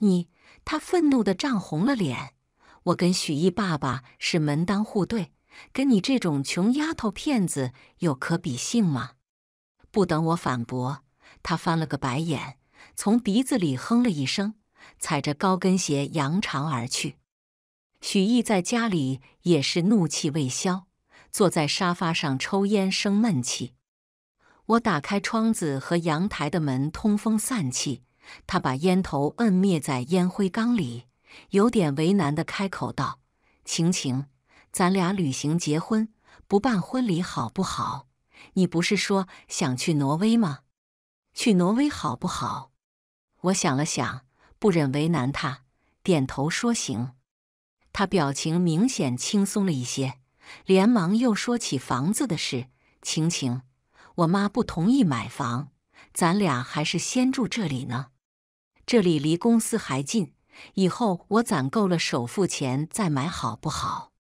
你他愤怒的涨红了脸：“我跟许毅爸爸是门当户对，跟你这种穷丫头片子有可比性吗？”不等我反驳，他翻了个白眼，从鼻子里哼了一声，踩着高跟鞋扬长而去。许毅在家里也是怒气未消，坐在沙发上抽烟生闷气。我打开窗子和阳台的门通风散气。他把烟头摁灭在烟灰缸里，有点为难的开口道：“晴晴，咱俩旅行结婚不办婚礼好不好？你不是说想去挪威吗？去挪威好不好？”我想了想，不忍为难他，点头说：“行。”他表情明显轻松了一些，连忙又说起房子的事：“晴晴，我妈不同意买房，咱俩还是先住这里呢。这里离公司还近，以后我攒够了首付钱再买，好不好？”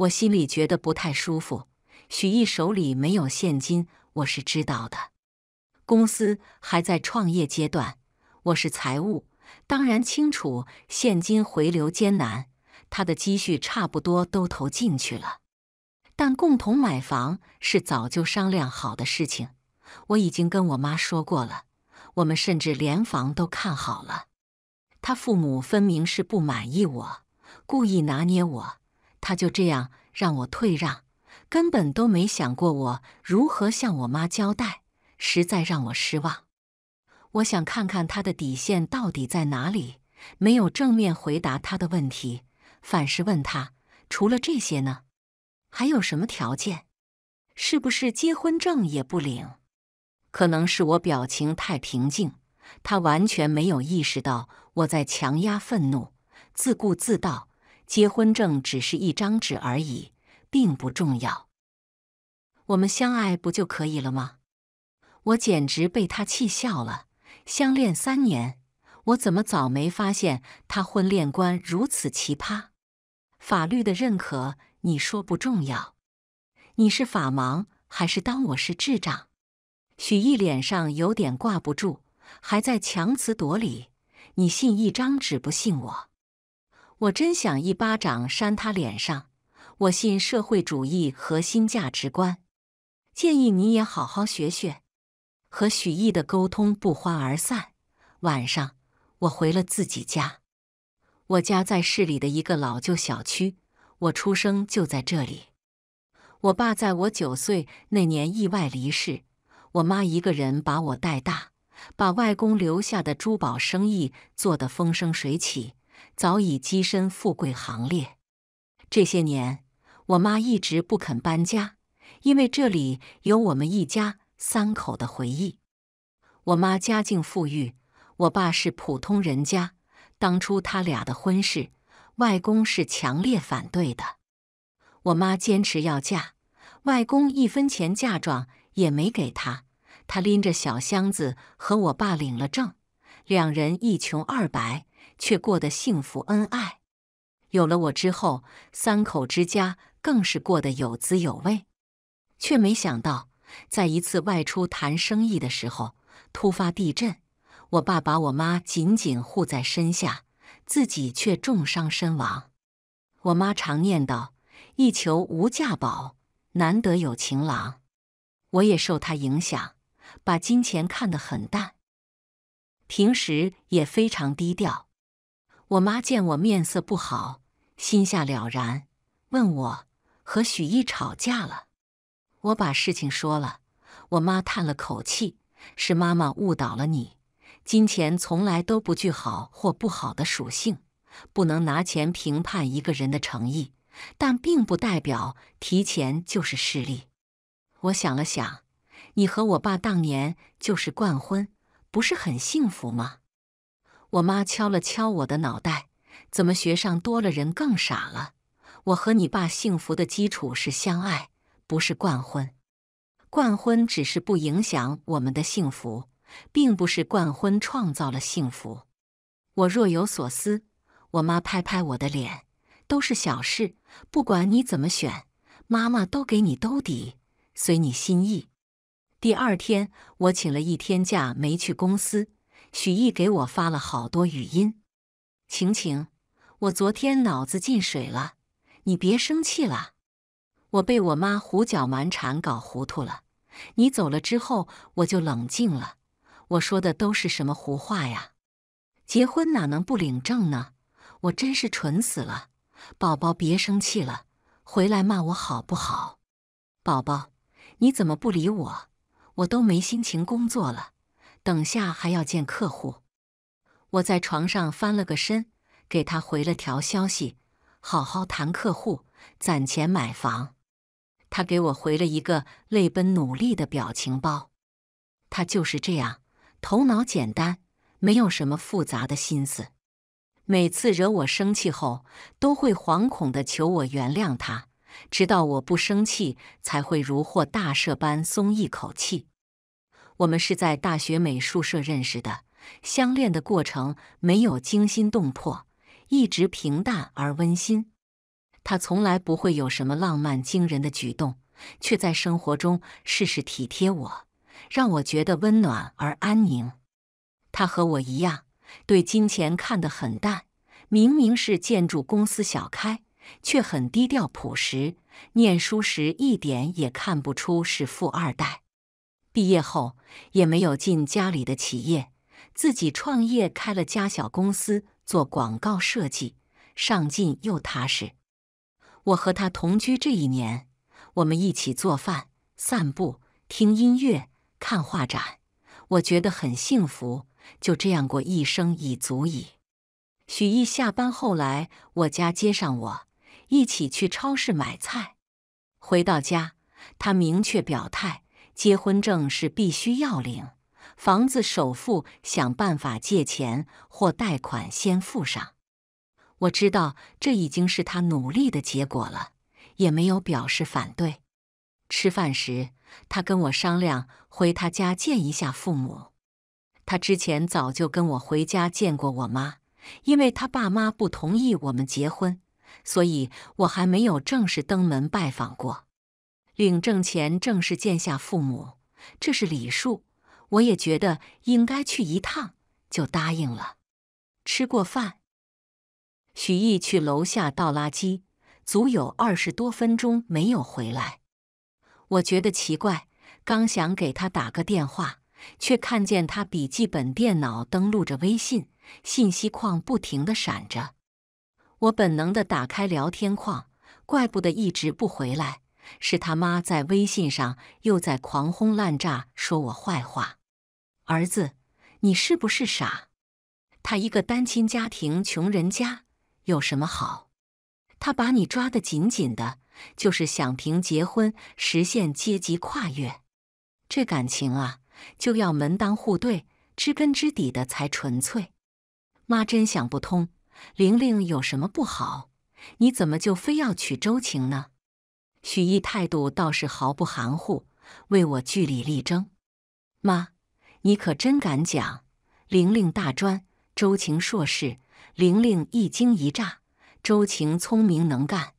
我心里觉得不太舒服。许毅手里没有现金，我是知道的。公司还在创业阶段，我是财务，当然清楚现金回流艰难。他的积蓄差不多都投进去了，但共同买房是早就商量好的事情。我已经跟我妈说过了，我们甚至连房都看好了。他父母分明是不满意我，故意拿捏我，他就这样让我退让，根本都没想过我如何向我妈交代，实在让我失望。我想看看他的底线到底在哪里，没有正面回答他的问题。反是问他，除了这些呢，还有什么条件？是不是结婚证也不领？可能是我表情太平静，他完全没有意识到我在强压愤怒。自顾自道：“结婚证只是一张纸而已，并不重要。我们相爱不就可以了吗？”我简直被他气笑了。相恋三年，我怎么早没发现他婚恋观如此奇葩？法律的认可，你说不重要？你是法盲还是当我是智障？许毅脸上有点挂不住，还在强词夺理。你信一张纸，不信我？我真想一巴掌扇他脸上。我信社会主义核心价值观，建议你也好好学学。和许毅的沟通不欢而散。晚上，我回了自己家。我家在市里的一个老旧小区，我出生就在这里。我爸在我九岁那年意外离世，我妈一个人把我带大，把外公留下的珠宝生意做得风生水起，早已跻身富贵行列。这些年，我妈一直不肯搬家，因为这里有我们一家三口的回忆。我妈家境富裕，我爸是普通人家。当初他俩的婚事，外公是强烈反对的。我妈坚持要嫁，外公一分钱嫁妆也没给她。他拎着小箱子和我爸领了证，两人一穷二白，却过得幸福恩爱。有了我之后，三口之家更是过得有滋有味。却没想到，在一次外出谈生意的时候，突发地震。我爸把我妈紧紧护在身下，自己却重伤身亡。我妈常念叨：“一求无价宝，难得有情郎。”我也受她影响，把金钱看得很淡，平时也非常低调。我妈见我面色不好，心下了然，问我和许毅吵架了。我把事情说了，我妈叹了口气：“是妈妈误导了你。”金钱从来都不具好或不好的属性，不能拿钱评判一个人的诚意，但并不代表提钱就是势利。我想了想，你和我爸当年就是冠婚，不是很幸福吗？我妈敲了敲我的脑袋：“怎么学上多了人更傻了？我和你爸幸福的基础是相爱，不是惯婚。惯婚只是不影响我们的幸福。”并不是惯婚创造了幸福，我若有所思。我妈拍拍我的脸，都是小事，不管你怎么选，妈妈都给你兜底，随你心意。第二天，我请了一天假没去公司。许毅给我发了好多语音：“晴晴，我昨天脑子进水了，你别生气了。”我被我妈胡搅蛮缠搞糊涂了。你走了之后，我就冷静了。”我说的都是什么胡话呀？结婚哪能不领证呢？我真是蠢死了！宝宝别生气了，回来骂我好不好？宝宝，你怎么不理我？我都没心情工作了，等下还要见客户。我在床上翻了个身，给他回了条消息：“好好谈客户，攒钱买房。”他给我回了一个泪奔努力的表情包。他就是这样。头脑简单，没有什么复杂的心思。每次惹我生气后，都会惶恐地求我原谅他，直到我不生气，才会如获大赦般松一口气。我们是在大学美术社认识的，相恋的过程没有惊心动魄，一直平淡而温馨。他从来不会有什么浪漫惊人的举动，却在生活中事事体贴我。让我觉得温暖而安宁。他和我一样，对金钱看得很淡。明明是建筑公司小开，却很低调朴实。念书时一点也看不出是富二代。毕业后也没有进家里的企业，自己创业开了家小公司做广告设计，上进又踏实。我和他同居这一年，我们一起做饭、散步、听音乐。看画展，我觉得很幸福，就这样过一生已足矣。许毅下班后来我家接上我，一起去超市买菜。回到家，他明确表态，结婚证是必须要领，房子首付想办法借钱或贷款先付上。我知道这已经是他努力的结果了，也没有表示反对。吃饭时。他跟我商量回他家见一下父母。他之前早就跟我回家见过我妈，因为他爸妈不同意我们结婚，所以我还没有正式登门拜访过。领证前正式见下父母，这是礼数，我也觉得应该去一趟，就答应了。吃过饭，许毅去楼下倒垃圾，足有二十多分钟没有回来。我觉得奇怪，刚想给他打个电话，却看见他笔记本电脑登录着微信，信息框不停的闪着。我本能的打开聊天框，怪不得一直不回来，是他妈在微信上又在狂轰滥炸，说我坏话。儿子，你是不是傻？他一个单亲家庭，穷人家有什么好？他把你抓得紧紧的。就是想凭结婚实现阶级跨越，这感情啊，就要门当户对、知根知底的才纯粹。妈真想不通，玲玲有什么不好？你怎么就非要娶周晴呢？许毅态度倒是毫不含糊，为我据理力争。妈，你可真敢讲！玲玲大专，周晴硕士，玲玲一惊一乍，周晴聪明能干。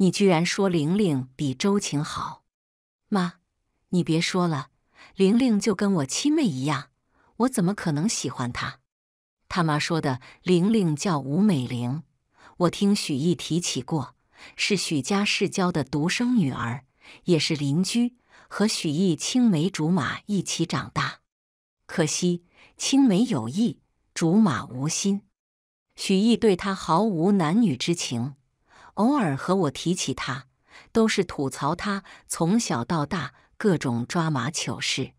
你居然说玲玲比周晴好，妈，你别说了，玲玲就跟我亲妹一样，我怎么可能喜欢她？他妈说的玲玲叫吴美玲，我听许毅提起过，是许家世交的独生女儿，也是邻居，和许毅青梅竹马一起长大，可惜青梅有意，竹马无心，许毅对她毫无男女之情。偶尔和我提起他，都是吐槽他从小到大各种抓马糗事。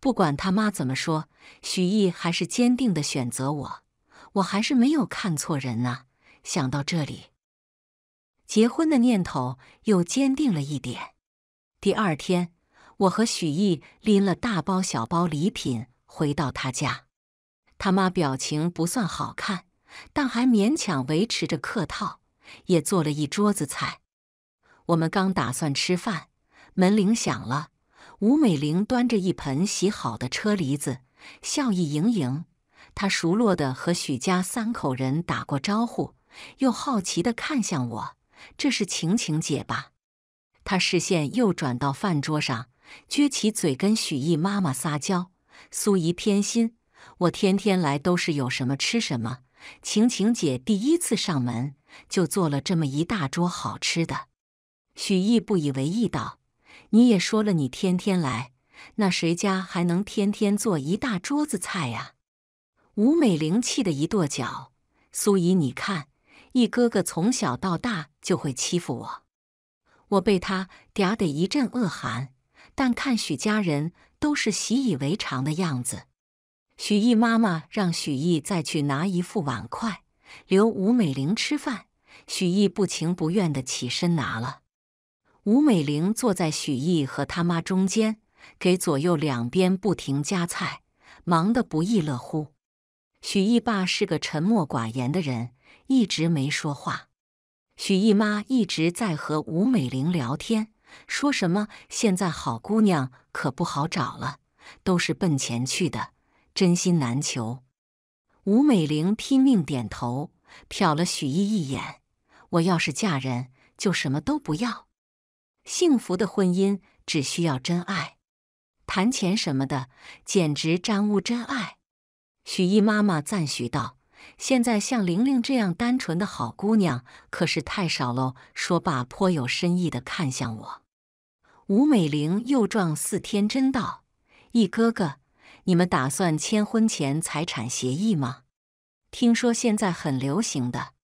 不管他妈怎么说，许毅还是坚定的选择我，我还是没有看错人呐。想到这里，结婚的念头又坚定了一点。第二天，我和许毅拎了大包小包礼品回到他家，他妈表情不算好看，但还勉强维持着客套。也做了一桌子菜，我们刚打算吃饭，门铃响了。吴美玲端着一盆洗好的车厘子，笑意盈盈。她熟络地和许家三口人打过招呼，又好奇地看向我：“这是晴晴姐吧？”她视线又转到饭桌上，撅起嘴跟许毅妈妈撒娇：“苏姨偏心，我天天来都是有什么吃什么。”晴晴姐第一次上门就做了这么一大桌好吃的，许毅不以为意道：“你也说了你天天来，那谁家还能天天做一大桌子菜呀？”吴美玲气得一跺脚：“苏姨，你看，一哥哥从小到大就会欺负我，我被他嗲得一阵恶寒，但看许家人都是习以为常的样子。”许艺妈妈让许艺再去拿一副碗筷，留吴美玲吃饭。许艺不情不愿的起身拿了。吴美玲坐在许艺和他妈中间，给左右两边不停夹菜，忙得不亦乐乎。许艺爸是个沉默寡言的人，一直没说话。许艺妈一直在和吴美玲聊天，说什么现在好姑娘可不好找了，都是奔钱去的。真心难求，吴美玲拼命点头，瞟了许一一眼。我要是嫁人，就什么都不要。幸福的婚姻只需要真爱，谈钱什么的，简直沾污真爱。许一妈妈赞许道：“现在像玲玲这样单纯的好姑娘，可是太少喽。”说罢，颇有深意的看向我。吴美玲又撞似天真道：“一哥哥。”你们打算签婚前财产协议吗？听说现在很流行的。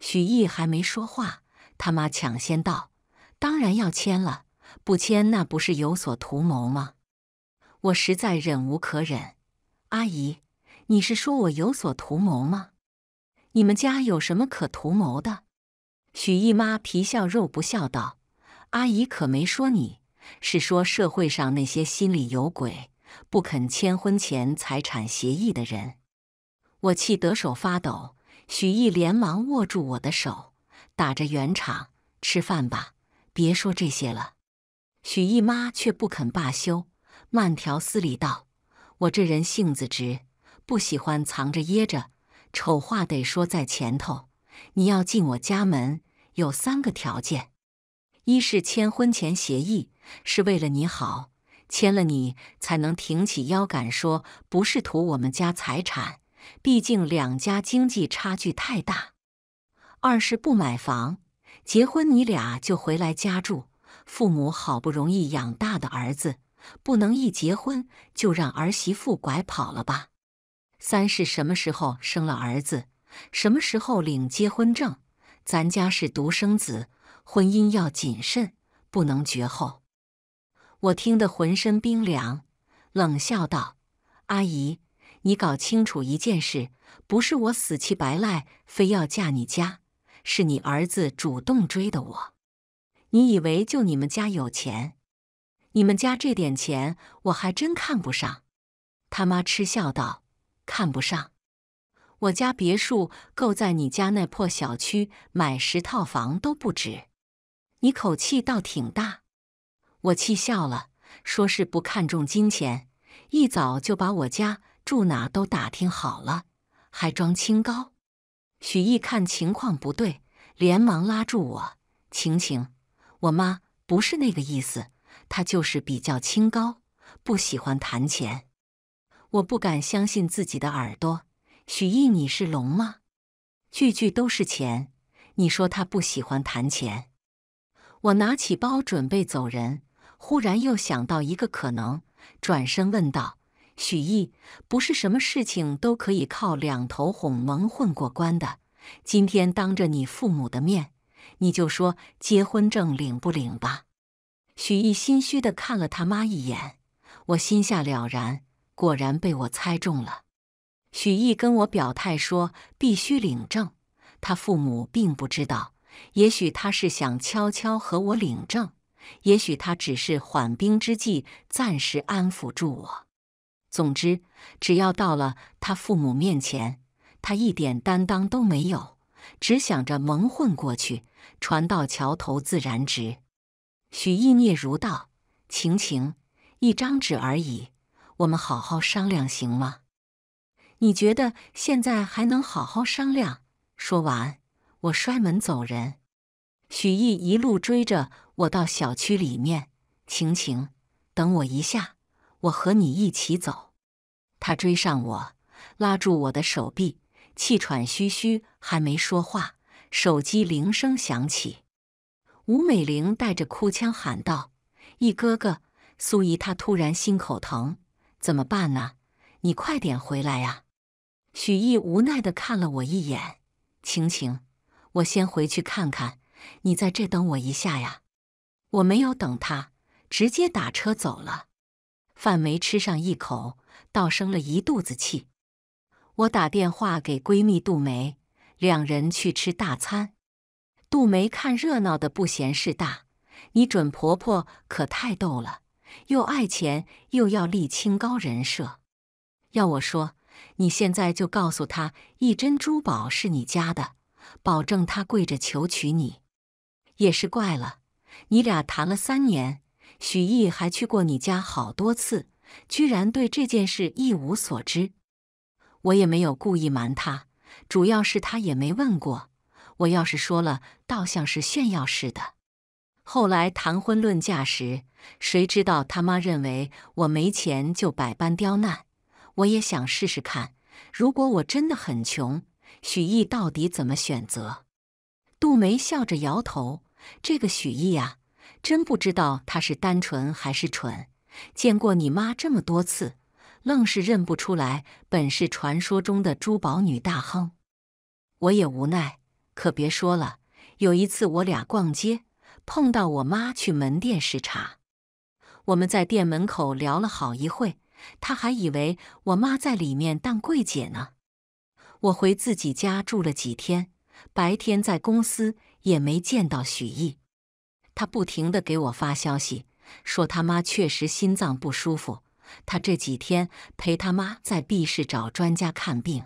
许毅还没说话，他妈抢先道：“当然要签了，不签那不是有所图谋吗？”我实在忍无可忍，阿姨，你是说我有所图谋吗？你们家有什么可图谋的？许毅妈皮笑肉不笑道：“阿姨可没说你，是说社会上那些心里有鬼。”不肯签婚前财产协议的人，我气得手发抖。许毅连忙握住我的手，打着圆场：“吃饭吧，别说这些了。”许毅妈却不肯罢休，慢条斯理道：“我这人性子直，不喜欢藏着掖着，丑话得说在前头。你要进我家门，有三个条件：一是签婚前协议，是为了你好。”签了你才能挺起腰杆说不是图我们家财产，毕竟两家经济差距太大。二是不买房，结婚你俩就回来家住，父母好不容易养大的儿子，不能一结婚就让儿媳妇拐跑了吧？三是什么时候生了儿子，什么时候领结婚证，咱家是独生子，婚姻要谨慎，不能绝后。我听得浑身冰凉，冷笑道：“阿姨，你搞清楚一件事，不是我死乞白赖非要嫁你家，是你儿子主动追的我。你以为就你们家有钱？你们家这点钱我还真看不上。”他妈嗤笑道：“看不上？我家别墅够在你家那破小区买十套房都不止。你口气倒挺大。”我气笑了，说是不看重金钱，一早就把我家住哪都打听好了，还装清高。许毅看情况不对，连忙拉住我：“晴晴，我妈不是那个意思，她就是比较清高，不喜欢谈钱。”我不敢相信自己的耳朵，许毅你是聋吗？句句都是钱，你说她不喜欢谈钱？我拿起包准备走人。忽然又想到一个可能，转身问道：“许毅，不是什么事情都可以靠两头哄蒙混过关的。今天当着你父母的面，你就说结婚证领不领吧。”许毅心虚的看了他妈一眼。我心下了然，果然被我猜中了。许毅跟我表态说必须领证，他父母并不知道，也许他是想悄悄和我领证。也许他只是缓兵之计，暂时安抚住我。总之，只要到了他父母面前，他一点担当都没有，只想着蒙混过去，船到桥头自然直。许逸嗫嚅道：“晴晴，一张纸而已，我们好好商量行吗？你觉得现在还能好好商量？”说完，我摔门走人。许毅一路追着。我到小区里面，晴晴，等我一下，我和你一起走。他追上我，拉住我的手臂，气喘吁吁，还没说话，手机铃声响起。吴美玲带着哭腔喊道：“易哥哥，苏怡，她突然心口疼，怎么办啊？你快点回来呀！”许毅无奈的看了我一眼：“晴晴，我先回去看看，你在这等我一下呀。”我没有等他，直接打车走了。饭没吃上一口，倒生了一肚子气。我打电话给闺蜜杜梅，两人去吃大餐。杜梅看热闹的不嫌事大，你准婆婆可太逗了，又爱钱又要立清高人设。要我说，你现在就告诉她，一珍珠宝是你家的，保证她跪着求娶你。也是怪了。你俩谈了三年，许毅还去过你家好多次，居然对这件事一无所知。我也没有故意瞒他，主要是他也没问过。我要是说了，倒像是炫耀似的。后来谈婚论嫁时，谁知道他妈认为我没钱，就百般刁难。我也想试试看，如果我真的很穷，许毅到底怎么选择？杜梅笑着摇头。这个许毅啊，真不知道他是单纯还是蠢。见过你妈这么多次，愣是认不出来，本是传说中的珠宝女大亨。我也无奈，可别说了。有一次我俩逛街，碰到我妈去门店视察，我们在店门口聊了好一会，她还以为我妈在里面当柜姐呢。我回自己家住了几天，白天在公司。也没见到许毅，他不停的给我发消息，说他妈确实心脏不舒服，他这几天陪他妈在 B 市找专家看病，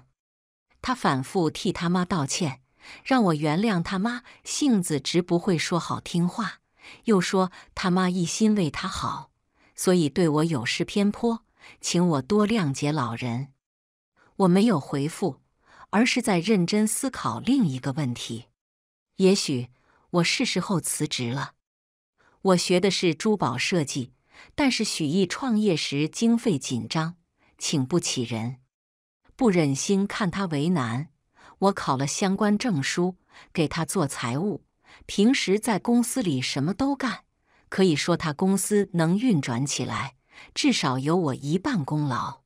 他反复替他妈道歉，让我原谅他妈性子直不会说好听话，又说他妈一心为他好，所以对我有失偏颇，请我多谅解老人。我没有回复，而是在认真思考另一个问题。也许我是时候辞职了。我学的是珠宝设计，但是许毅创业时经费紧张，请不起人，不忍心看他为难。我考了相关证书，给他做财务，平时在公司里什么都干。可以说，他公司能运转起来，至少有我一半功劳。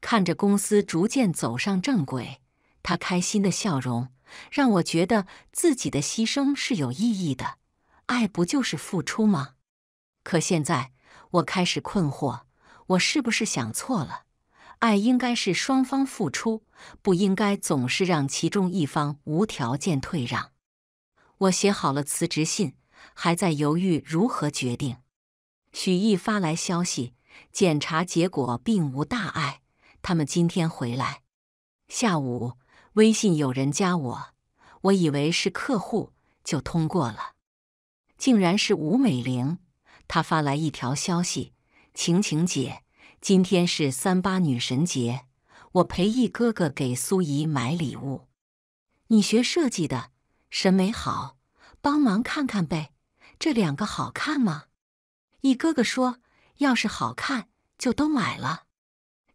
看着公司逐渐走上正轨，他开心的笑容。让我觉得自己的牺牲是有意义的，爱不就是付出吗？可现在我开始困惑，我是不是想错了？爱应该是双方付出，不应该总是让其中一方无条件退让。我写好了辞职信，还在犹豫如何决定。许毅发来消息，检查结果并无大碍，他们今天回来，下午。微信有人加我，我以为是客户，就通过了。竟然是吴美玲，她发来一条消息：“晴晴姐，今天是三八女神节，我陪一哥哥给苏怡买礼物。你学设计的，审美好，帮忙看看呗。这两个好看吗？”一哥哥说：“要是好看，就都买了。”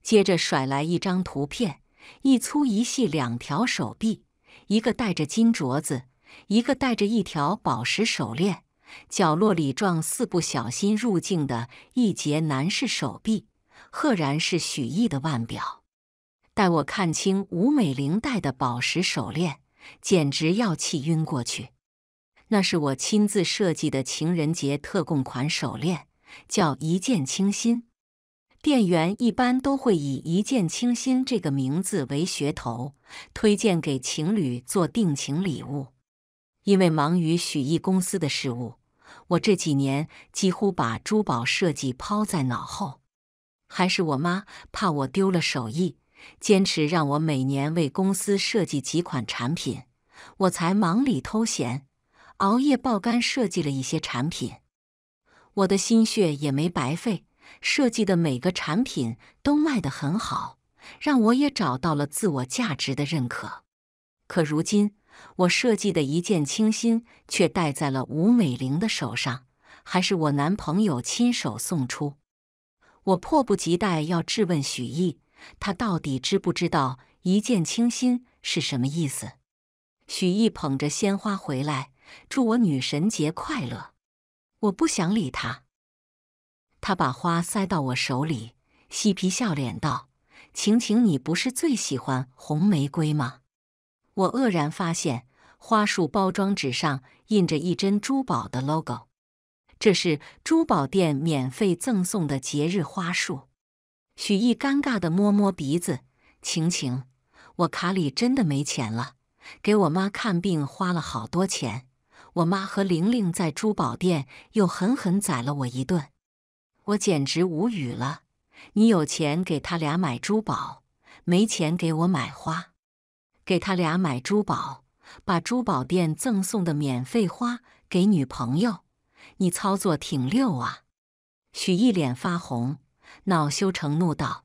接着甩来一张图片。一粗一细两条手臂，一个戴着金镯子，一个戴着一条宝石手链。角落里撞四不小心入镜的一截男士手臂，赫然是许毅的腕表。待我看清吴美玲戴的宝石手链，简直要气晕过去。那是我亲自设计的情人节特供款手链，叫一见倾心。店员一般都会以“一见倾心”这个名字为噱头，推荐给情侣做定情礼物。因为忙于许艺公司的事务，我这几年几乎把珠宝设计抛在脑后。还是我妈怕我丢了手艺，坚持让我每年为公司设计几款产品，我才忙里偷闲，熬夜爆肝设计了一些产品。我的心血也没白费。设计的每个产品都卖得很好，让我也找到了自我价值的认可。可如今，我设计的一见倾心却戴在了吴美玲的手上，还是我男朋友亲手送出。我迫不及待要质问许毅，他到底知不知道“一见倾心”是什么意思？许毅捧着鲜花回来，祝我女神节快乐。我不想理他。他把花塞到我手里，嬉皮笑脸道：“晴晴，你不是最喜欢红玫瑰吗？”我愕然发现，花束包装纸上印着一针珠宝的 logo，这是珠宝店免费赠送的节日花束。许毅尴尬的摸摸鼻子：“晴晴，我卡里真的没钱了，给我妈看病花了好多钱，我妈和玲玲在珠宝店又狠狠宰了我一顿。”我简直无语了！你有钱给他俩买珠宝，没钱给我买花，给他俩买珠宝，把珠宝店赠送的免费花给女朋友，你操作挺溜啊！许一脸发红，恼羞成怒道：“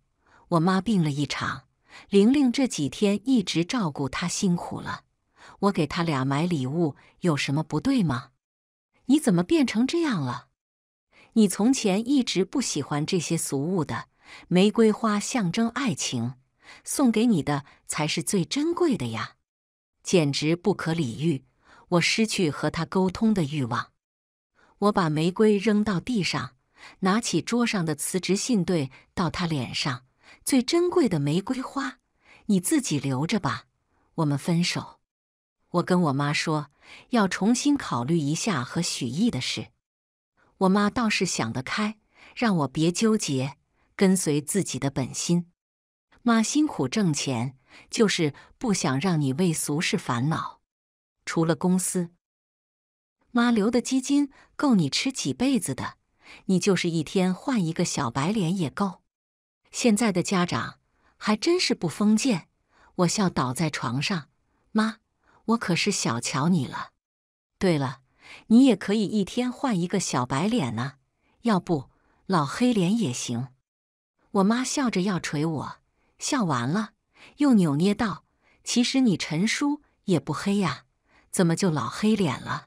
我妈病了一场，玲玲这几天一直照顾她，辛苦了。我给他俩买礼物有什么不对吗？你怎么变成这样了？”你从前一直不喜欢这些俗物的玫瑰花，象征爱情，送给你的才是最珍贵的呀！简直不可理喻，我失去和他沟通的欲望。我把玫瑰扔到地上，拿起桌上的辞职信，对到他脸上：“最珍贵的玫瑰花，你自己留着吧。我们分手。”我跟我妈说，要重新考虑一下和许毅的事。我妈倒是想得开，让我别纠结，跟随自己的本心。妈辛苦挣钱，就是不想让你为俗事烦恼。除了公司，妈留的基金够你吃几辈子的，你就是一天换一个小白脸也够。现在的家长还真是不封建。我笑倒在床上，妈，我可是小瞧你了。对了。你也可以一天换一个小白脸呢，要不老黑脸也行。我妈笑着要捶我，笑完了又扭捏道：“其实你陈叔也不黑呀，怎么就老黑脸了？”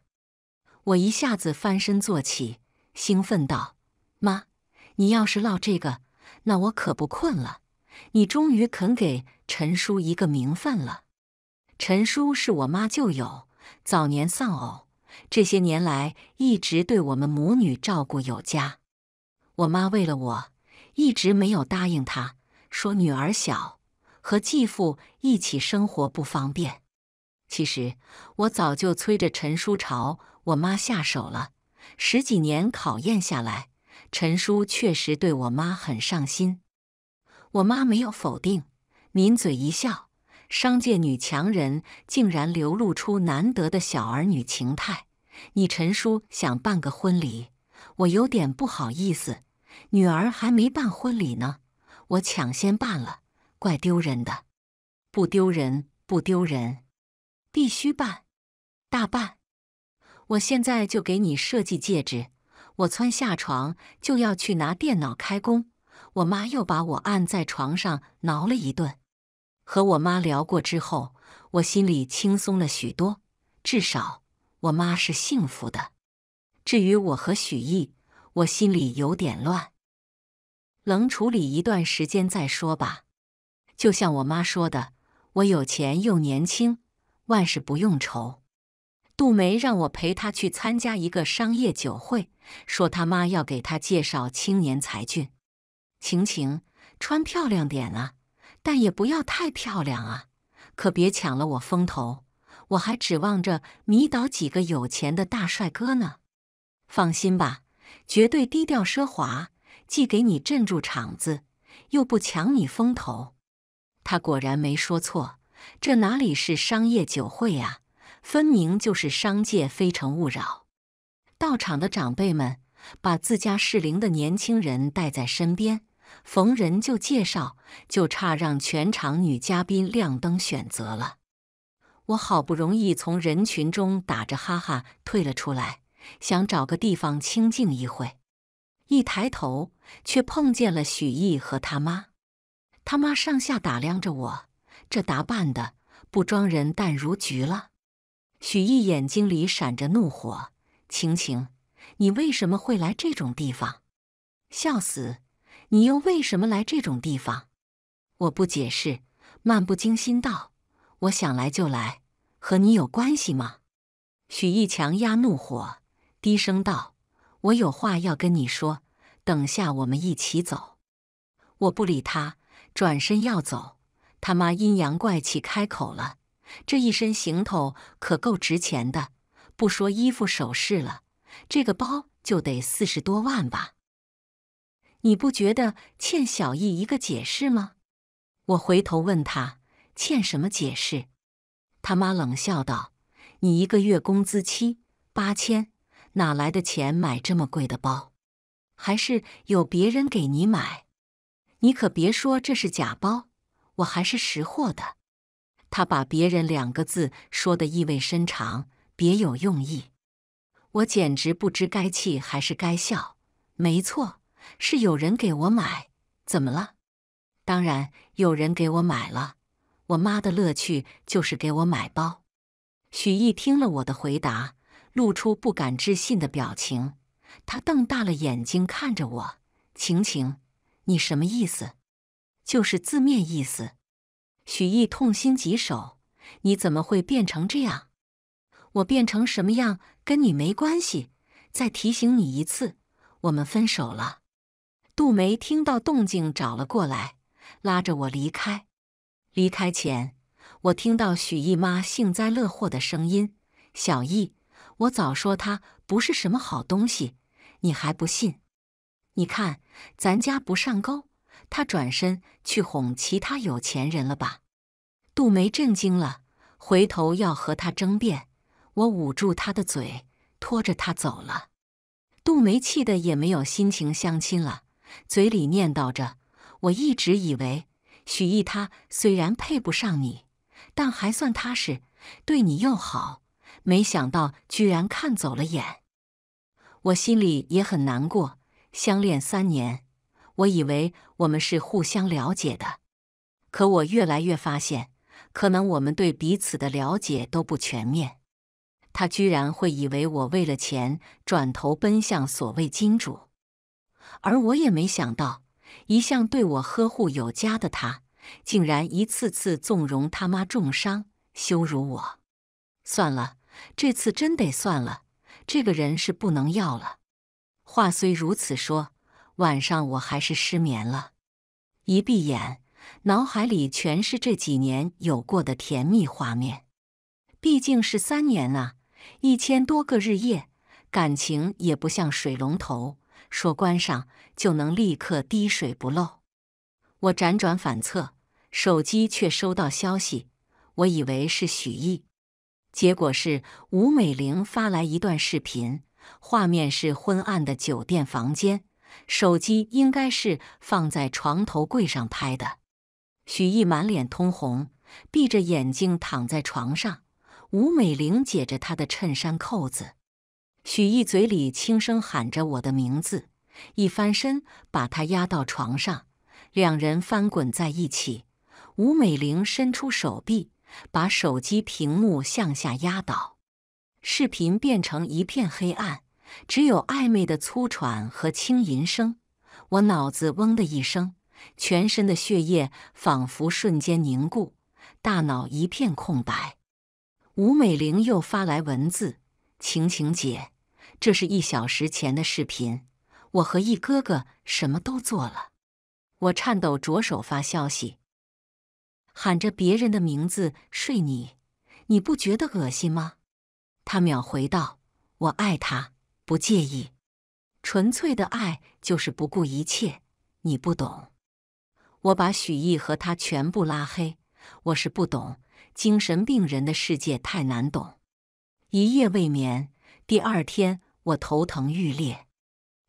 我一下子翻身坐起，兴奋道：“妈，你要是唠这个，那我可不困了。你终于肯给陈叔一个名分了。陈叔是我妈旧友，早年丧偶。”这些年来，一直对我们母女照顾有加。我妈为了我，一直没有答应他，说女儿小，和继父一起生活不方便。其实我早就催着陈叔朝我妈下手了。十几年考验下来，陈叔确实对我妈很上心。我妈没有否定，抿嘴一笑。商界女强人竟然流露出难得的小儿女情态。你陈叔想办个婚礼，我有点不好意思。女儿还没办婚礼呢，我抢先办了，怪丢人的。不丢人，不丢人，必须办，大办。我现在就给你设计戒指。我窜下床就要去拿电脑开工，我妈又把我按在床上挠了一顿。和我妈聊过之后，我心里轻松了许多。至少我妈是幸福的。至于我和许毅，我心里有点乱，冷处理一段时间再说吧。就像我妈说的，我有钱又年轻，万事不用愁。杜梅让我陪她去参加一个商业酒会，说他妈要给她介绍青年才俊。晴晴，穿漂亮点啊。但也不要太漂亮啊，可别抢了我风头。我还指望着迷倒几个有钱的大帅哥呢。放心吧，绝对低调奢华，既给你镇住场子，又不抢你风头。他果然没说错，这哪里是商业酒会啊，分明就是商界非诚勿扰。到场的长辈们把自家适龄的年轻人带在身边。逢人就介绍，就差让全场女嘉宾亮灯选择了。我好不容易从人群中打着哈哈退了出来，想找个地方清静一会。一抬头，却碰见了许毅和他妈。他妈上下打量着我，这打扮的不装人淡如菊了。许毅眼睛里闪着怒火：“晴晴，你为什么会来这种地方？”笑死。你又为什么来这种地方？我不解释，漫不经心道：“我想来就来，和你有关系吗？”许一强压怒火，低声道：“我有话要跟你说，等下我们一起走。”我不理他，转身要走。他妈阴阳怪气开口了：“这一身行头可够值钱的，不说衣服首饰了，这个包就得四十多万吧。”你不觉得欠小易一个解释吗？我回头问他欠什么解释。他妈冷笑道：“你一个月工资七八千，哪来的钱买这么贵的包？还是有别人给你买？你可别说这是假包，我还是识货的。”他把“别人”两个字说的意味深长，别有用意。我简直不知该气还是该笑。没错。是有人给我买，怎么了？当然有人给我买了。我妈的乐趣就是给我买包。许毅听了我的回答，露出不敢置信的表情。他瞪大了眼睛看着我：“晴晴，你什么意思？就是字面意思。”许毅痛心疾首：“你怎么会变成这样？我变成什么样跟你没关系。再提醒你一次，我们分手了。”杜梅听到动静，找了过来，拉着我离开。离开前，我听到许姨妈幸灾乐祸的声音：“小易，我早说他不是什么好东西，你还不信？你看咱家不上钩，他转身去哄其他有钱人了吧？”杜梅震惊了，回头要和他争辩，我捂住他的嘴，拖着他走了。杜梅气的也没有心情相亲了。嘴里念叨着：“我一直以为许毅他虽然配不上你，但还算踏实，对你又好。没想到居然看走了眼，我心里也很难过。相恋三年，我以为我们是互相了解的，可我越来越发现，可能我们对彼此的了解都不全面。他居然会以为我为了钱转头奔向所谓金主。”而我也没想到，一向对我呵护有加的他，竟然一次次纵容他妈重伤羞辱我。算了，这次真得算了，这个人是不能要了。话虽如此说，晚上我还是失眠了。一闭眼，脑海里全是这几年有过的甜蜜画面。毕竟是三年啊，一千多个日夜，感情也不像水龙头。说关上就能立刻滴水不漏。我辗转反侧，手机却收到消息。我以为是许毅，结果是吴美玲发来一段视频，画面是昏暗的酒店房间，手机应该是放在床头柜上拍的。许毅满脸通红，闭着眼睛躺在床上，吴美玲解着他的衬衫扣子。许毅嘴里轻声喊着我的名字，一翻身把他压到床上，两人翻滚在一起。吴美玲伸出手臂，把手机屏幕向下压倒，视频变成一片黑暗，只有暧昧的粗喘和轻吟声。我脑子嗡的一声，全身的血液仿佛瞬间凝固，大脑一片空白。吴美玲又发来文字。晴晴姐，这是一小时前的视频，我和一哥哥什么都做了。我颤抖着手发消息，喊着别人的名字睡你，你不觉得恶心吗？他秒回道：“我爱他，不介意。纯粹的爱就是不顾一切，你不懂。”我把许毅和他全部拉黑。我是不懂精神病人的世界太难懂。一夜未眠，第二天我头疼欲裂。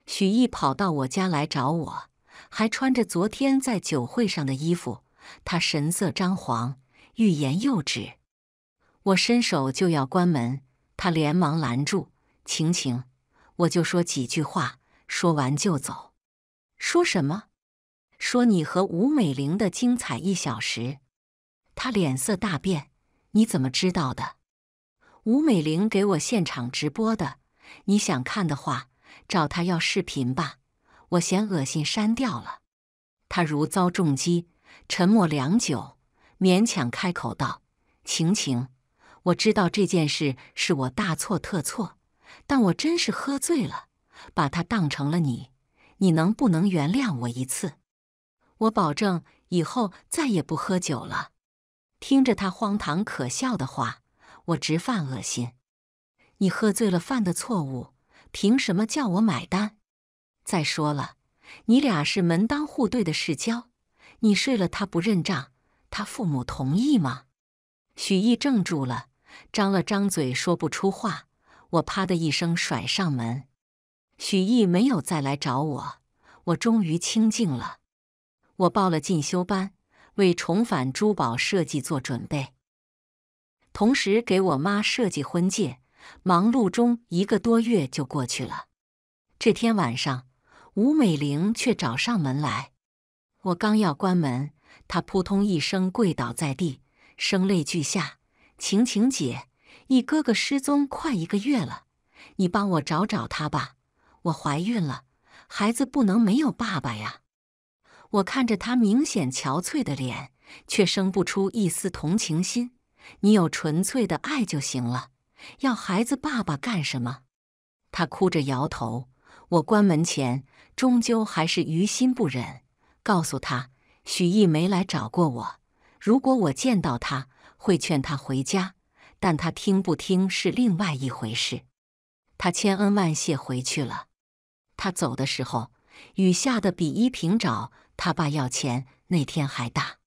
许毅跑到我家来找我，还穿着昨天在酒会上的衣服。他神色张皇，欲言又止。我伸手就要关门，他连忙拦住：“晴晴，我就说几句话，说完就走。”“说什么？说你和吴美玲的精彩一小时。”他脸色大变：“你怎么知道的？”吴美玲给我现场直播的，你想看的话，找她要视频吧。我嫌恶心，删掉了。他如遭重击，沉默良久，勉强开口道：“晴晴，我知道这件事是我大错特错，但我真是喝醉了，把他当成了你。你能不能原谅我一次？我保证以后再也不喝酒了。”听着他荒唐可笑的话。我直犯恶心，你喝醉了犯的错误，凭什么叫我买单？再说了，你俩是门当户对的世交，你睡了他不认账，他父母同意吗？许毅怔住了，张了张嘴说不出话。我啪的一声甩上门。许毅没有再来找我，我终于清静了。我报了进修班，为重返珠宝设计做准备。同时给我妈设计婚戒，忙碌中一个多月就过去了。这天晚上，吴美玲却找上门来。我刚要关门，她扑通一声跪倒在地，声泪俱下：“晴晴姐，你哥哥失踪快一个月了，你帮我找找他吧。我怀孕了，孩子不能没有爸爸呀。”我看着她明显憔悴的脸，却生不出一丝同情心。你有纯粹的爱就行了，要孩子爸爸干什么？他哭着摇头。我关门前，终究还是于心不忍，告诉他许毅没来找过我。如果我见到他，会劝他回家，但他听不听是另外一回事。他千恩万谢回去了。他走的时候，雨下的比依萍找他爸要钱那天还大。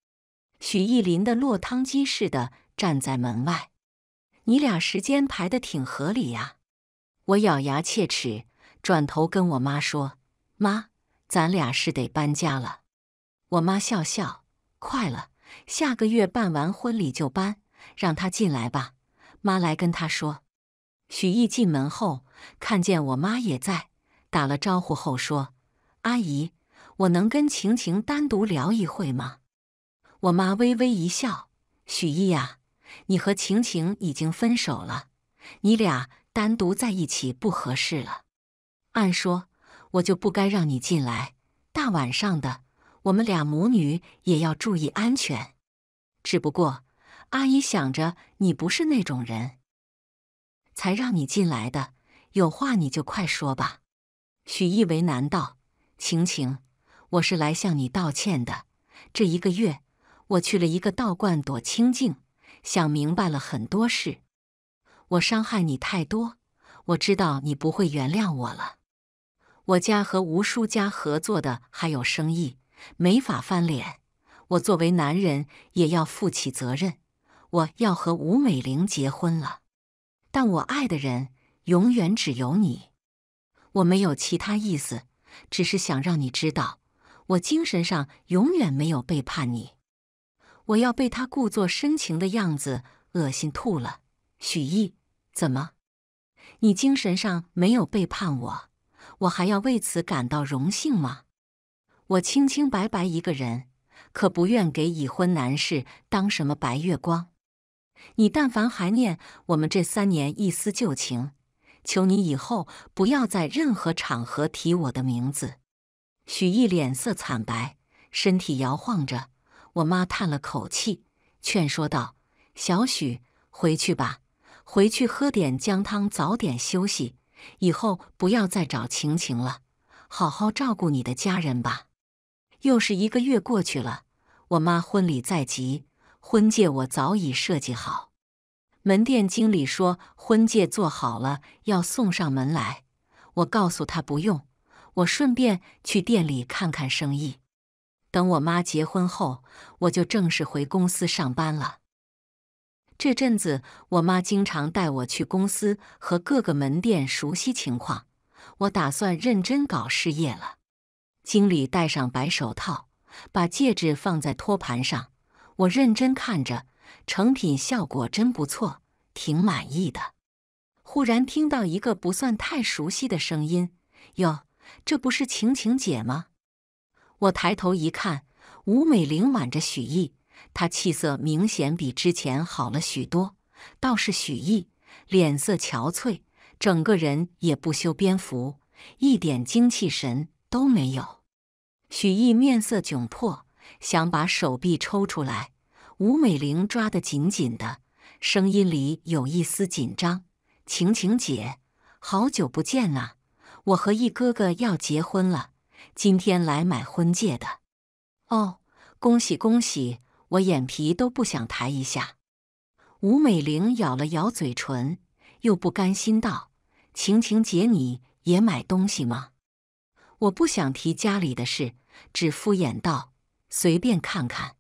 许艺淋的落汤鸡似的。站在门外，你俩时间排的挺合理呀！我咬牙切齿，转头跟我妈说：“妈，咱俩是得搬家了。”我妈笑笑：“快了，下个月办完婚礼就搬。”让他进来吧，妈来跟他说。许毅进门后，看见我妈也在，打了招呼后说：“阿姨，我能跟晴晴单独聊一会吗？”我妈微微一笑：“许毅呀。”你和晴晴已经分手了，你俩单独在一起不合适了。按说我就不该让你进来，大晚上的，我们俩母女也要注意安全。只不过阿姨想着你不是那种人，才让你进来的。有话你就快说吧。”许毅为难道：“晴晴，我是来向你道歉的。这一个月，我去了一个道观躲清静，想明白了很多事，我伤害你太多，我知道你不会原谅我了。我家和吴叔家合作的还有生意，没法翻脸。我作为男人也要负起责任，我要和吴美玲结婚了。但我爱的人永远只有你，我没有其他意思，只是想让你知道，我精神上永远没有背叛你。我要被他故作深情的样子恶心吐了。许毅，怎么？你精神上没有背叛我，我还要为此感到荣幸吗？我清清白白一个人，可不愿给已婚男士当什么白月光。你但凡还念我们这三年一丝旧情，求你以后不要在任何场合提我的名字。许毅脸色惨白，身体摇晃着。我妈叹了口气，劝说道：“小许，回去吧，回去喝点姜汤，早点休息。以后不要再找晴晴了，好好照顾你的家人吧。”又是一个月过去了，我妈婚礼在即，婚戒我早已设计好。门店经理说婚戒做好了要送上门来，我告诉他不用，我顺便去店里看看生意。等我妈结婚后，我就正式回公司上班了。这阵子，我妈经常带我去公司和各个门店熟悉情况。我打算认真搞事业了。经理戴上白手套，把戒指放在托盘上，我认真看着，成品效果真不错，挺满意的。忽然听到一个不算太熟悉的声音：“哟，这不是晴晴姐吗？”我抬头一看，吴美玲挽着许毅，她气色明显比之前好了许多。倒是许毅，脸色憔悴，整个人也不修边幅，一点精气神都没有。许毅面色窘迫，想把手臂抽出来，吴美玲抓得紧紧的，声音里有一丝紧张：“晴晴姐，好久不见啊，我和一哥哥要结婚了。”今天来买婚戒的，哦，恭喜恭喜！我眼皮都不想抬一下。吴美玲咬了咬嘴唇，又不甘心道：“晴晴姐，你也买东西吗？”我不想提家里的事，只敷衍道：“随便看看。”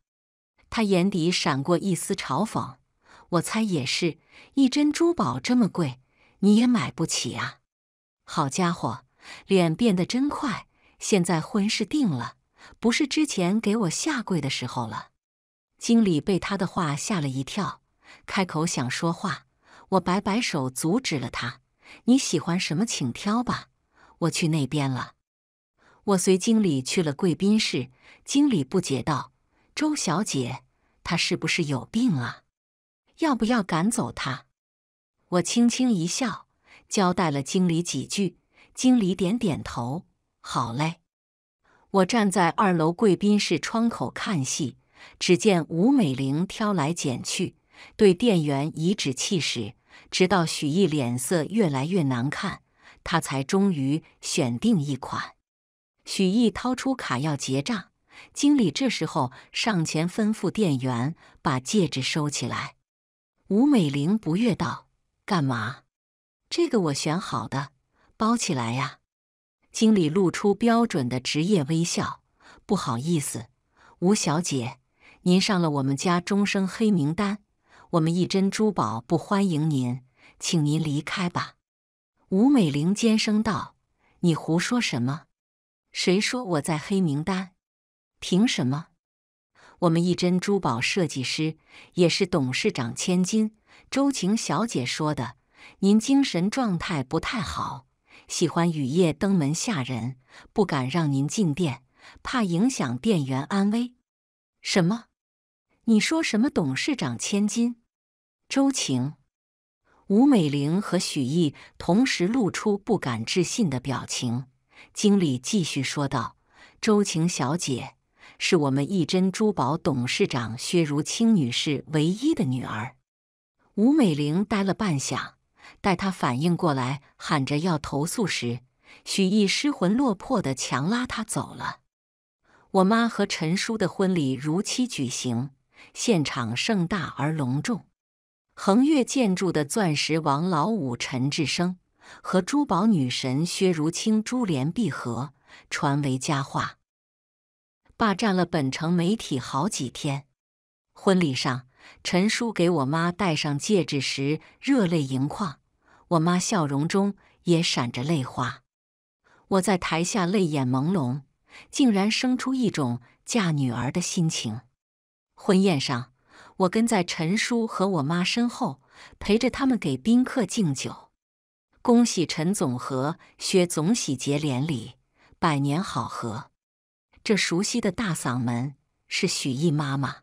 她眼底闪过一丝嘲讽。我猜也是一针珠宝这么贵，你也买不起啊！好家伙，脸变得真快。现在婚事定了，不是之前给我下跪的时候了。经理被他的话吓了一跳，开口想说话，我摆摆手阻止了他。你喜欢什么，请挑吧。我去那边了。我随经理去了贵宾室。经理不解道：“周小姐，她是不是有病啊？要不要赶走她？”我轻轻一笑，交代了经理几句。经理点点头。好嘞，我站在二楼贵宾室窗口看戏，只见吴美玲挑来拣去，对店员颐指气使，直到许毅脸色越来越难看，她才终于选定一款。许毅掏出卡要结账，经理这时候上前吩咐店员把戒指收起来。吴美玲不悦道：“干嘛？这个我选好的，包起来呀。”经理露出标准的职业微笑，不好意思，吴小姐，您上了我们家终生黑名单，我们一珍珠宝不欢迎您，请您离开吧。吴美玲尖声道：“你胡说什么？谁说我在黑名单？凭什么？我们一珍珠宝设计师也是董事长千金，周晴小姐说的，您精神状态不太好。”喜欢雨夜登门吓人，不敢让您进店，怕影响店员安危。什么？你说什么？董事长千金，周晴？吴美玲和许毅同时露出不敢置信的表情。经理继续说道：“周晴小姐是我们一珍珠宝董事长薛如清女士唯一的女儿。”吴美玲呆了半晌。待他反应过来，喊着要投诉时，许毅失魂落魄的强拉他走了。我妈和陈叔的婚礼如期举行，现场盛大而隆重。恒越建筑的钻石王老五陈志生和珠宝女神薛如清珠联璧合，传为佳话，霸占了本城媒体好几天。婚礼上，陈叔给我妈戴上戒指时，热泪盈眶。我妈笑容中也闪着泪花，我在台下泪眼朦胧，竟然生出一种嫁女儿的心情。婚宴上，我跟在陈叔和我妈身后，陪着他们给宾客敬酒：“恭喜陈总和薛总喜结连理，百年好合。”这熟悉的大嗓门是许毅妈妈，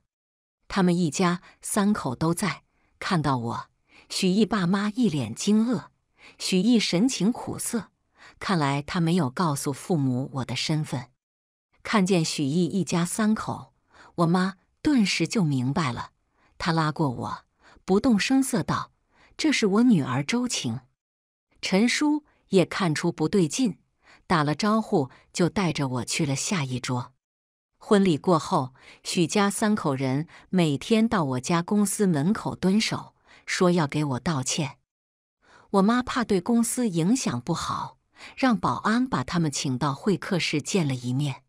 他们一家三口都在看到我。许毅爸妈一脸惊愕，许毅神情苦涩，看来他没有告诉父母我的身份。看见许毅一家三口，我妈顿时就明白了，她拉过我，不动声色道：“这是我女儿周晴。”陈叔也看出不对劲，打了招呼就带着我去了下一桌。婚礼过后，许家三口人每天到我家公司门口蹲守。说要给我道歉，我妈怕对公司影响不好，让保安把他们请到会客室见了一面。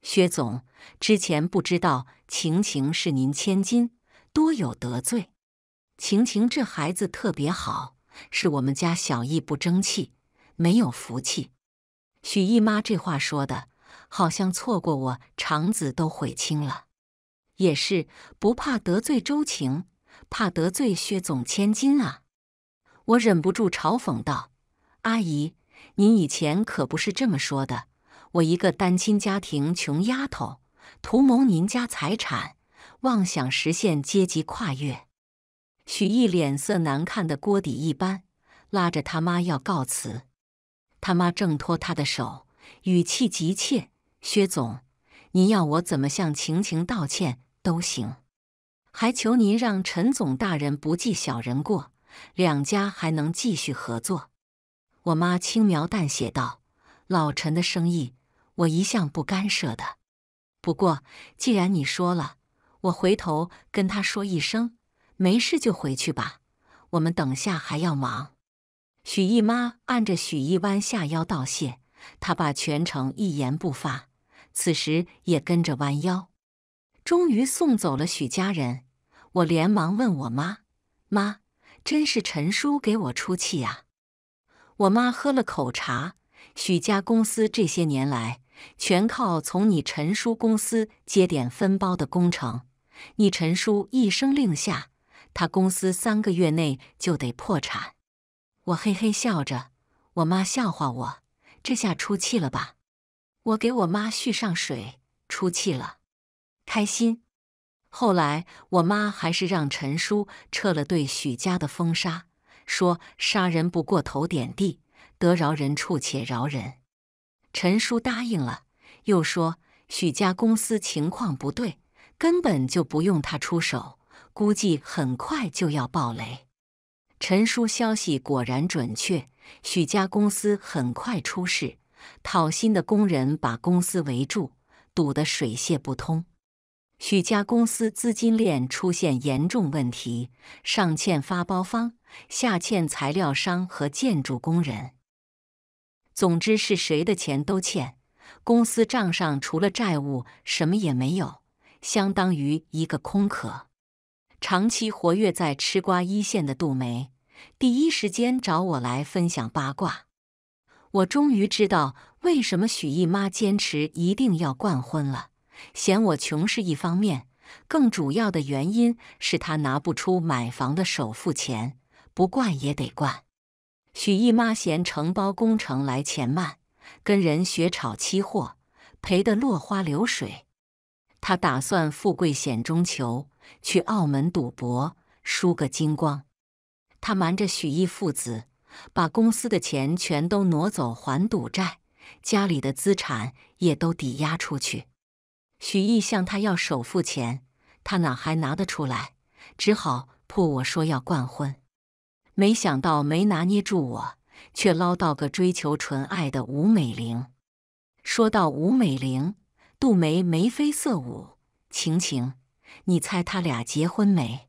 薛总，之前不知道晴晴是您千金，多有得罪。晴晴这孩子特别好，是我们家小艺不争气，没有福气。许姨妈这话说的，好像错过我肠子都悔青了。也是，不怕得罪周晴。怕得罪薛总千金啊！我忍不住嘲讽道：“阿姨，您以前可不是这么说的。我一个单亲家庭穷丫头，图谋您家财产，妄想实现阶级跨越。”许毅脸色难看的锅底一般，拉着他妈要告辞。他妈挣脱他的手，语气急切：“薛总，您要我怎么向晴晴道歉都行。”还求您让陈总大人不计小人过，两家还能继续合作。我妈轻描淡写道：“老陈的生意，我一向不干涉的。不过既然你说了，我回头跟他说一声，没事就回去吧。我们等下还要忙。”许姨妈按着许一弯下腰道谢，他爸全程一言不发，此时也跟着弯腰。终于送走了许家人，我连忙问我妈：“妈，真是陈叔给我出气呀？”我妈喝了口茶：“许家公司这些年来全靠从你陈叔公司接点分包的工程，你陈叔一声令下，他公司三个月内就得破产。”我嘿嘿笑着，我妈笑话我：“这下出气了吧？”我给我妈续上水，出气了。开心。后来，我妈还是让陈叔撤了对许家的封杀，说杀人不过头点地，得饶人处且饶人。陈叔答应了，又说许家公司情况不对，根本就不用他出手，估计很快就要暴雷。陈叔消息果然准确，许家公司很快出事，讨薪的工人把公司围住，堵得水泄不通。许家公司资金链出现严重问题，上欠发包方，下欠材料商和建筑工人。总之是谁的钱都欠，公司账上除了债务什么也没有，相当于一个空壳。长期活跃在吃瓜一线的杜梅，第一时间找我来分享八卦。我终于知道为什么许姨妈坚持一定要冠婚了。嫌我穷是一方面，更主要的原因是他拿不出买房的首付钱，不惯也得惯。许毅妈嫌承包工程来钱慢，跟人学炒期货，赔得落花流水。他打算富贵险中求，去澳门赌博，输个精光。他瞒着许毅父子，把公司的钱全都挪走还赌债，家里的资产也都抵押出去。许毅向他要首付钱，他哪还拿得出来？只好迫我说要冠婚。没想到没拿捏住我，却捞到个追求纯爱的吴美玲。说到吴美玲，杜梅眉飞色舞：“晴晴，你猜他俩结婚没？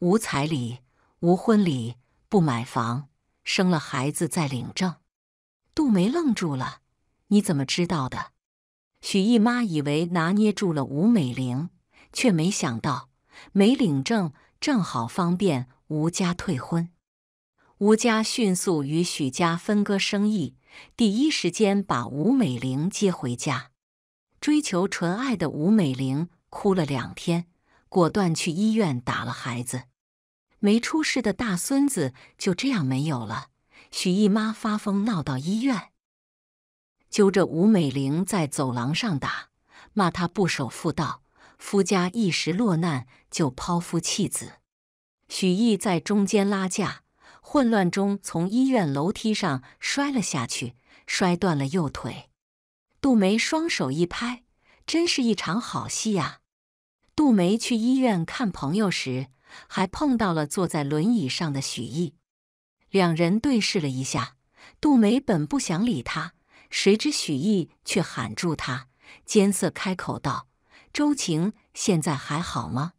无彩礼，无婚礼，不买房，生了孩子再领证。”杜梅愣住了：“你怎么知道的？”许姨妈以为拿捏住了吴美玲，却没想到没领证，正好方便吴家退婚。吴家迅速与许家分割生意，第一时间把吴美玲接回家。追求纯爱的吴美玲哭了两天，果断去医院打了孩子。没出事的大孙子就这样没有了。许姨妈发疯闹到医院。揪着吴美玲在走廊上打骂她不守妇道，夫家一时落难就抛夫弃子。许毅在中间拉架，混乱中从医院楼梯上摔了下去，摔断了右腿。杜梅双手一拍，真是一场好戏啊！杜梅去医院看朋友时，还碰到了坐在轮椅上的许毅，两人对视了一下。杜梅本不想理他。谁知许毅却喊住他，艰涩开口道：“周晴现在还好吗？”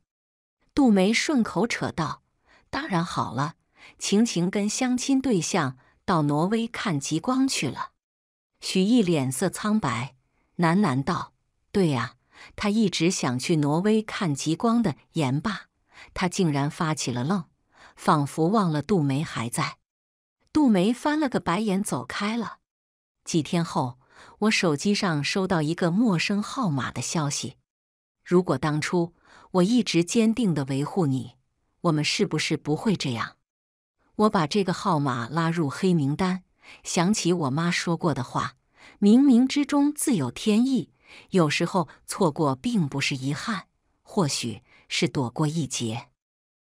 杜梅顺口扯道：“当然好了，晴晴跟相亲对象到挪威看极光去了。”许毅脸色苍白，喃喃道：“对啊，他一直想去挪威看极光的。”言罢，他竟然发起了愣，仿佛忘了杜梅还在。杜梅翻了个白眼，走开了。几天后，我手机上收到一个陌生号码的消息。如果当初我一直坚定地维护你，我们是不是不会这样？我把这个号码拉入黑名单。想起我妈说过的话：“冥冥之中自有天意，有时候错过并不是遗憾，或许是躲过一劫。”